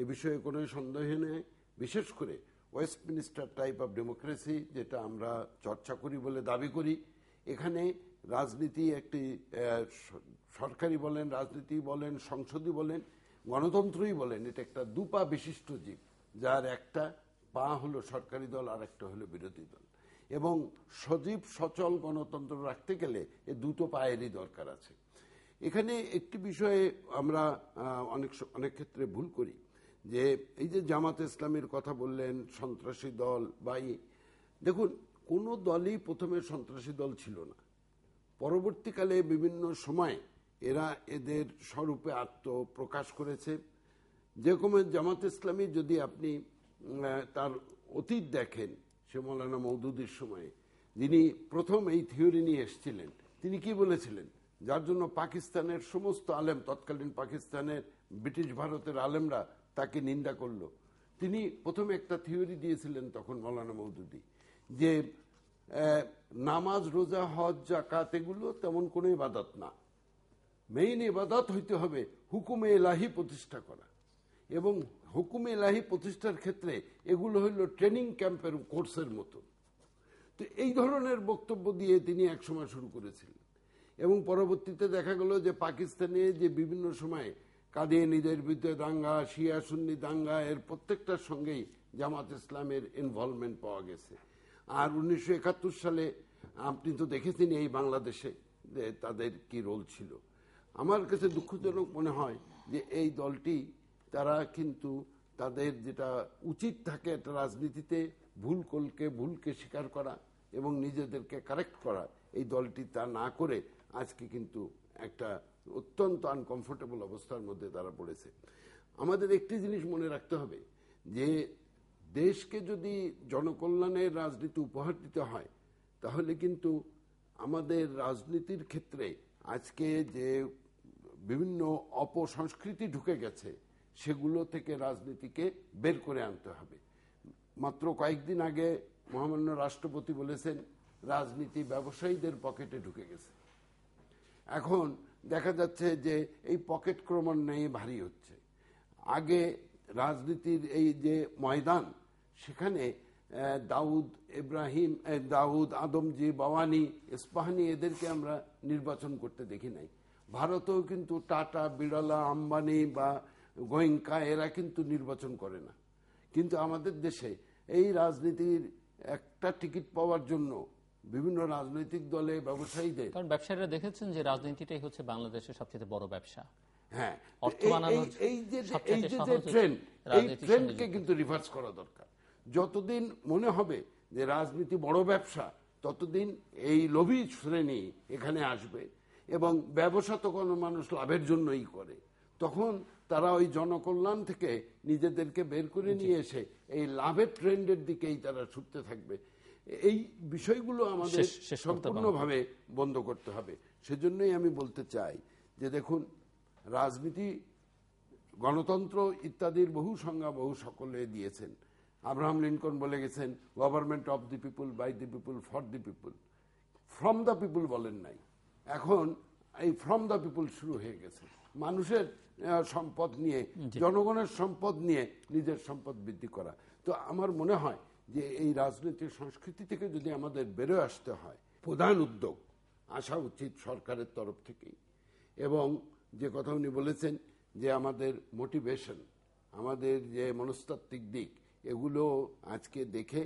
এ বিষয়ে কোনো সন্দেহ নেই বিশেষ করে Westminster type of democracy যেটা আমরা চর্চা করি বলে দাবি করি এখানে রাজনীতি একটি সরকারি বলেন রাজনীতি বলেন সংসদই বলেন গণতন্ত্রই বলেন এটা একটা দুপা বিশিষ্ট জীব যার একটা পা হলো সরকারি দল আর একটা হলো বিরোধী দল এবং সজীব সচল গণতন্ত্র রাখতে গেলে এ দুটো পায়েরই দরকার আছে এখানে একটি বিষয়ে আমরা অনেক অনেক ক্ষেত্রে ভুল করি যে এই যে জামাত ইসলামের কথা বললেন সন্ত্রাসী দল বা দেখুন কোনো দলই প্রথমে সন্ত্রাসী দল ছিল না পরবর্তীকালে বিভিন্ন সময় এরা এদের স্বরূপে আত্মপ্রকাশ করেছে যেরকম জামাত ইসলামী যদি আপনি তার অতীত দেখেন সে মৌলানা মৌদুদির সময়ে যিনি প্রথম এই থিওরি নিয়ে এসছিলেন তিনি কি বলেছিলেন যার জন্য পাকিস্তানের সমস্ত আলেম তৎকালীন পাকিস্তানের ব্রিটিশ ভারতের আলেমরা তাকে নিন্দা করল তিনি প্রথমে একটা থিওরি দিয়েছিলেন তখন মৌলানা মৌদুদি যে নামাজ রোজা হজ জাকাত এগুলো তেমন কোনো ইবাদত না মেইন ইবাদত হইতে হবে হুকুমে এলাহি প্রতিষ্ঠা করা এবং হুকুমে এলাহি প্রতিষ্ঠার ক্ষেত্রে এগুলো হইল ট্রেনিং ক্যাম্পের কোর্সের মতো তো এই ধরনের বক্তব্য দিয়ে তিনি একসময় শুরু করেছিলেন এবং পরবর্তীতে দেখা গেল যে পাকিস্তানে যে বিভিন্ন সময় নিজের বিরুদ্ধে দাঙ্গা শিয়া সুন্নি দাঙ্গা এর প্রত্যেকটার সঙ্গেই জামাত ইসলামের ইনভলভমেন্ট পাওয়া গেছে আর উনিশশো সালে আপনি তো দেখেছেন এই বাংলাদেশে তাদের কি রোল ছিল আমার কাছে দুঃখজনক মনে হয় যে এই দলটি তারা কিন্তু তাদের যেটা উচিত থাকে একটা রাজনীতিতে ভুল কলকে ভুলকে স্বীকার করা এবং নিজেদেরকে কারেক্ট করা এই দলটি তা না করে আজকে কিন্তু একটা অত্যন্ত আনকমফোর্টেবল অবস্থার মধ্যে তারা পড়েছে আমাদের একটি জিনিস মনে রাখতে হবে যে দেশকে যদি জনকল্যাণের রাজনীতি উপহার দিতে হয় তাহলে কিন্তু আমাদের রাজনীতির ক্ষেত্রে আজকে যে বিভিন্ন অপসংস্কৃতি ঢুকে গেছে সেগুলো থেকে রাজনীতিকে বের করে আনতে হবে মাত্র কয়েকদিন আগে মহামান্য রাষ্ট্রপতি বলেছেন রাজনীতি ব্যবসায়ীদের পকেটে ঢুকে গেছে এখন দেখা যাচ্ছে যে এই পকেট ক্রমান্বয়ে ভারী হচ্ছে আগে রাজনীতির এই যে ময়দান সেখানে দাউদ ইব্রাহিম দাউদ আদমজি বাওয়ানি ইস্পাহানি এদেরকে আমরা নির্বাচন করতে দেখি নাই ভারতেও কিন্তু টাটা বিড়লা আম্বানি বা গোয়েঙ্কা এরা কিন্তু নির্বাচন করে না কিন্তু আমাদের দেশে এই রাজনীতির একটা টিকিট পাওয়ার জন্য বিভিন্ন রাজনৈতিক দলে ব্যবসায়ীদের কারণ ব্যবসায়ীরা দেখেছেন যে রাজনীতিটাই হচ্ছে বাংলাদেশের সবচেয়ে বড় ব্যবসা হ্যাঁ, যতদিন মনে হবে যে রাজনীতি বড় ব্যবসা ততদিন এই লোভী শ্রেণী এখানে আসবে এবং ব্যবসা তো কোনো মানুষ লাভের জন্যই করে তখন তারা ওই জনকল্যাণ থেকে নিজেদেরকে বের করে নিয়ে এসে এই লাভের ট্রেন্ডের দিকেই তারা ছুটতে থাকবে এই বিষয়গুলো আমাদের সম্পূর্ণভাবে বন্ধ করতে হবে সেজন্যই আমি বলতে চাই যে দেখুন রাজনীতি গণতন্ত্র ইত্যাদির বহু সংজ্ঞা বহু সকলে দিয়েছেন আব্রাহাম লিঙ্কন বলে গেছেন government of the people by the people for the people from the people বলেন নাই এখন এই ফ্রম দ্য পিপুল শুরু হয়ে গেছে মানুষের সম্পদ নিয়ে জনগণের সম্পদ নিয়ে নিজের সম্পদ বৃদ্ধি করা তো আমার মনে হয় যে এই রাজনৈতিক সংস্কৃতি থেকে যদি আমাদের বেরো আসতে হয় প্রধান উদ্যোগ আসা উচিত সরকারের তরফ থেকেই এবং যে কথা উনি বলেছেন যে আমাদের মোটিভেশন আমাদের যে মনস্তাত্ত্বিক দিক এগুলো আজকে দেখে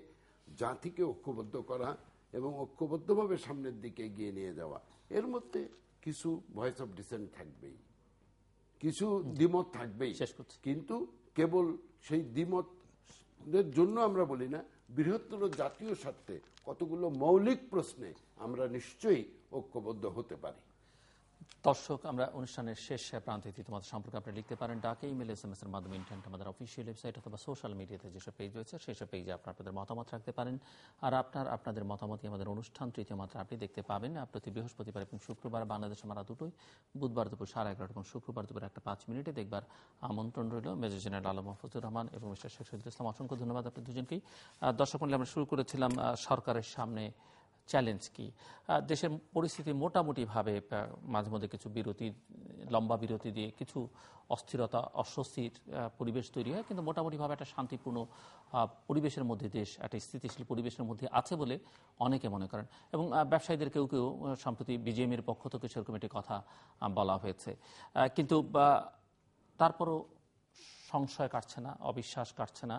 জাতিকে ঐক্যবদ্ধ করা এবং ঐক্যবদ্ধভাবে সামনের দিকে এগিয়ে নিয়ে যাওয়া এর মধ্যে কিছু ভয়েস অফ ডিসেন্ট থাকবেই কিছু দ্বিমত থাকবেই কিন্তু কেবল সেই দ্বিমত এর জন্য আমরা বলি না বৃহত্তর জাতীয় স্বার্থে কতগুলো মৌলিক প্রশ্নে আমরা নিশ্চয়ই ঐক্যবদ্ধ হতে পারি দর্শক আমরা অনুষ্ঠানের শেষ প্রান্তে তোমাদের সম্পর্কে আপনি লিখতে পারেন ডাকে ইমেল এস এম এস এর মাধ্যমে ইন্টারনেট আমাদের অফিসিয়াল ওয়েবসাইট অথবা সোশ্যাল মিডিয়াতে যেসব পেজ রয়েছে সেসব পেজে আপনার আপনাদের মতামত রাখতে পারেন আর আপনার আপনাদের মতামতই আমাদের অনুষ্ঠান তৃতীয় মাত্রা আপনি দেখতে পাবেন প্রতি বৃহস্পতিবার এবং শুক্রবার বাংলাদেশ মারা দুটোই বুধবার দুপুর সাড়ে এগারোটা এবং শুক্রবার দুপুর একটা পাঁচ মিনিটে দেখবার আমন্ত্রণ রইল মেজর জেনারেল আলম মহফুজুর রহমান এবং মিস্টার শেখ শহীদুল ইসলাম অসংখ্য ধন্যবাদ আপনার দুজনকেই দর্শক মন্ডলে আমরা শুরু করেছিলাম সরকারের সামনে চ্যালেঞ্জ কি দেশের পরিস্থিতি মোটামুটিভাবে মাঝে মধ্যে কিছু বিরতি লম্বা বিরতি দিয়ে কিছু অস্থিরতা অস্বস্তির পরিবেশ তৈরি হয় কিন্তু মোটামুটিভাবে একটা শান্তিপূর্ণ পরিবেশের মধ্যে দেশ একটা স্থিতিশীল পরিবেশের মধ্যে আছে বলে অনেকে মনে করেন এবং ব্যবসায়ীদের কেউ কেউ সম্প্রতি এর পক্ষ থেকে সেরকম একটি কথা বলা হয়েছে কিন্তু তারপরও সংশয় কাটছে না অবিশ্বাস কাটছে না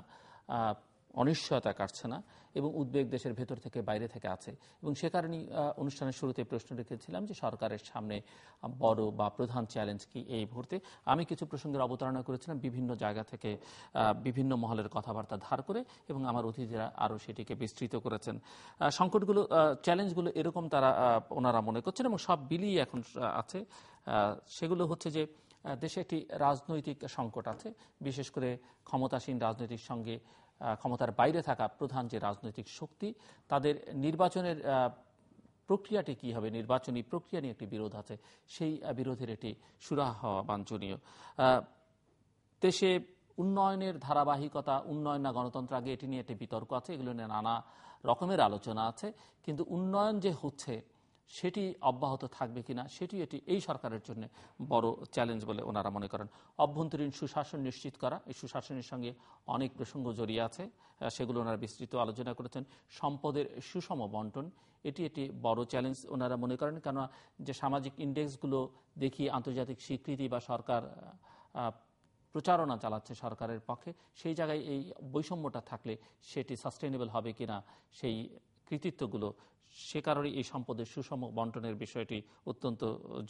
অনিশ্চয়তা কাটছে না এবং উদ্বেগ দেশের ভেতর থেকে বাইরে থেকে আছে এবং সে কারণেই অনুষ্ঠানের শুরুতে প্রশ্ন রেখেছিলাম যে সরকারের সামনে বড় বা প্রধান চ্যালেঞ্জ কি এই মুহূর্তে আমি কিছু প্রসঙ্গের অবতারণা করেছিলাম বিভিন্ন জায়গা থেকে বিভিন্ন মহলের কথাবার্তা ধার করে এবং আমার অতিথিরা আরও সেটিকে বিস্তৃত করেছেন সংকটগুলো চ্যালেঞ্জগুলো এরকম তারা ওনারা মনে করছেন এবং সব বিলিয়ে এখন আছে সেগুলো হচ্ছে যে দেশে একটি রাজনৈতিক সংকট আছে বিশেষ করে ক্ষমতাসীন রাজনৈতিক সঙ্গে ক্ষমতার বাইরে থাকা প্রধান যে রাজনৈতিক শক্তি তাদের নির্বাচনের প্রক্রিয়াটি কি হবে নির্বাচনী প্রক্রিয়া নিয়ে একটি বিরোধ আছে সেই বিরোধের একটি সুরাহ হওয়া বাঞ্ছনীয় দেশে উন্নয়নের ধারাবাহিকতা উন্নয়ন না গণতন্ত্র আগে এটি নিয়ে একটি বিতর্ক আছে এগুলো নিয়ে নানা রকমের আলোচনা আছে কিন্তু উন্নয়ন যে হচ্ছে সেটি অব্যাহত থাকবে কিনা সেটি এটি এই সরকারের জন্য বড় চ্যালেঞ্জ বলে ওনারা মনে করেন অভ্যন্তরীণ সুশাসন নিশ্চিত করা এই সুশাসনের সঙ্গে অনেক প্রসঙ্গ জড়িয়ে আছে সেগুলো ওনারা বিস্তৃত আলোচনা করেছেন সম্পদের সুষম বন্টন এটি একটি বড় চ্যালেঞ্জ ওনারা মনে করেন কেননা যে সামাজিক ইন্ডেক্সগুলো দেখি আন্তর্জাতিক স্বীকৃতি বা সরকার প্রচারণা চালাচ্ছে সরকারের পক্ষে সেই জায়গায় এই বৈষম্যটা থাকলে সেটি সাস্টেনেবল হবে কিনা সেই কৃতিত্বগুলো সে কারণে এই সম্পদের সুষম বন্টনের বিষয়টি অত্যন্ত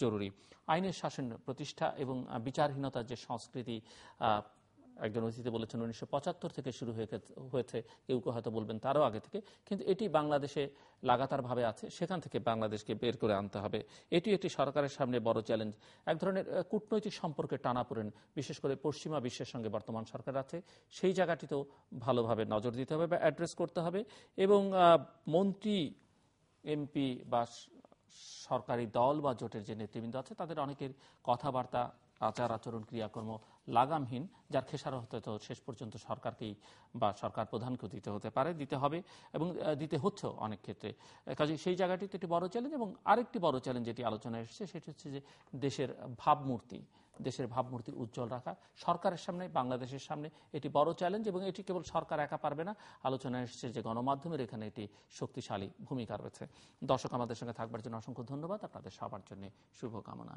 জরুরি আইনের শাসন প্রতিষ্ঠা এবং বিচারহীনতার যে সংস্কৃতি একজন অতিথি বলেছেন উনিশশো পঁচাত্তর থেকে শুরু হয়েছে কেউ কেউ হয়তো বলবেন তারও আগে থেকে কিন্তু এটি বাংলাদেশে লাগাতারভাবে আছে সেখান থেকে বাংলাদেশকে বের করে আনতে হবে এটি একটি সরকারের সামনে বড় চ্যালেঞ্জ এক ধরনের কূটনৈতিক সম্পর্কে টানাপোড়েন বিশেষ করে পশ্চিমা বিশ্বের সঙ্গে বর্তমান সরকার আছে সেই জায়গাটিতেও ভালোভাবে নজর দিতে হবে বা অ্যাড্রেস করতে হবে এবং মন্ত্রী এমপি বা সরকারি দল বা জোটের যে নেতৃবৃন্দ আছে তাদের অনেকের কথাবার্তা আচার আচরণ ক্রিয়াকর্ম লাগামহীন যার খেসার হতে তো শেষ পর্যন্ত সরকারকেই বা সরকার প্রধানকেও দিতে হতে পারে দিতে হবে এবং দিতে হচ্ছে অনেক ক্ষেত্রে কাজে সেই জায়গাটিতে একটি বড় চ্যালেঞ্জ এবং আরেকটি বড় চ্যালেঞ্জ যেটি আলোচনায় এসেছে সেটি হচ্ছে যে দেশের ভাবমূর্তি দেশের ভাবমূর্তি উজ্জ্বল রাখা সরকারের সামনে বাংলাদেশের সামনে এটি বড় চ্যালেঞ্জ এবং এটি কেবল সরকার একা পারবে না আলোচনায় এসেছে যে গণমাধ্যমের এখানে এটি শক্তিশালী ভূমিকা রয়েছে দর্শক আমাদের সঙ্গে থাকবার জন্য অসংখ্য ধন্যবাদ আপনাদের সবার জন্য শুভকামনা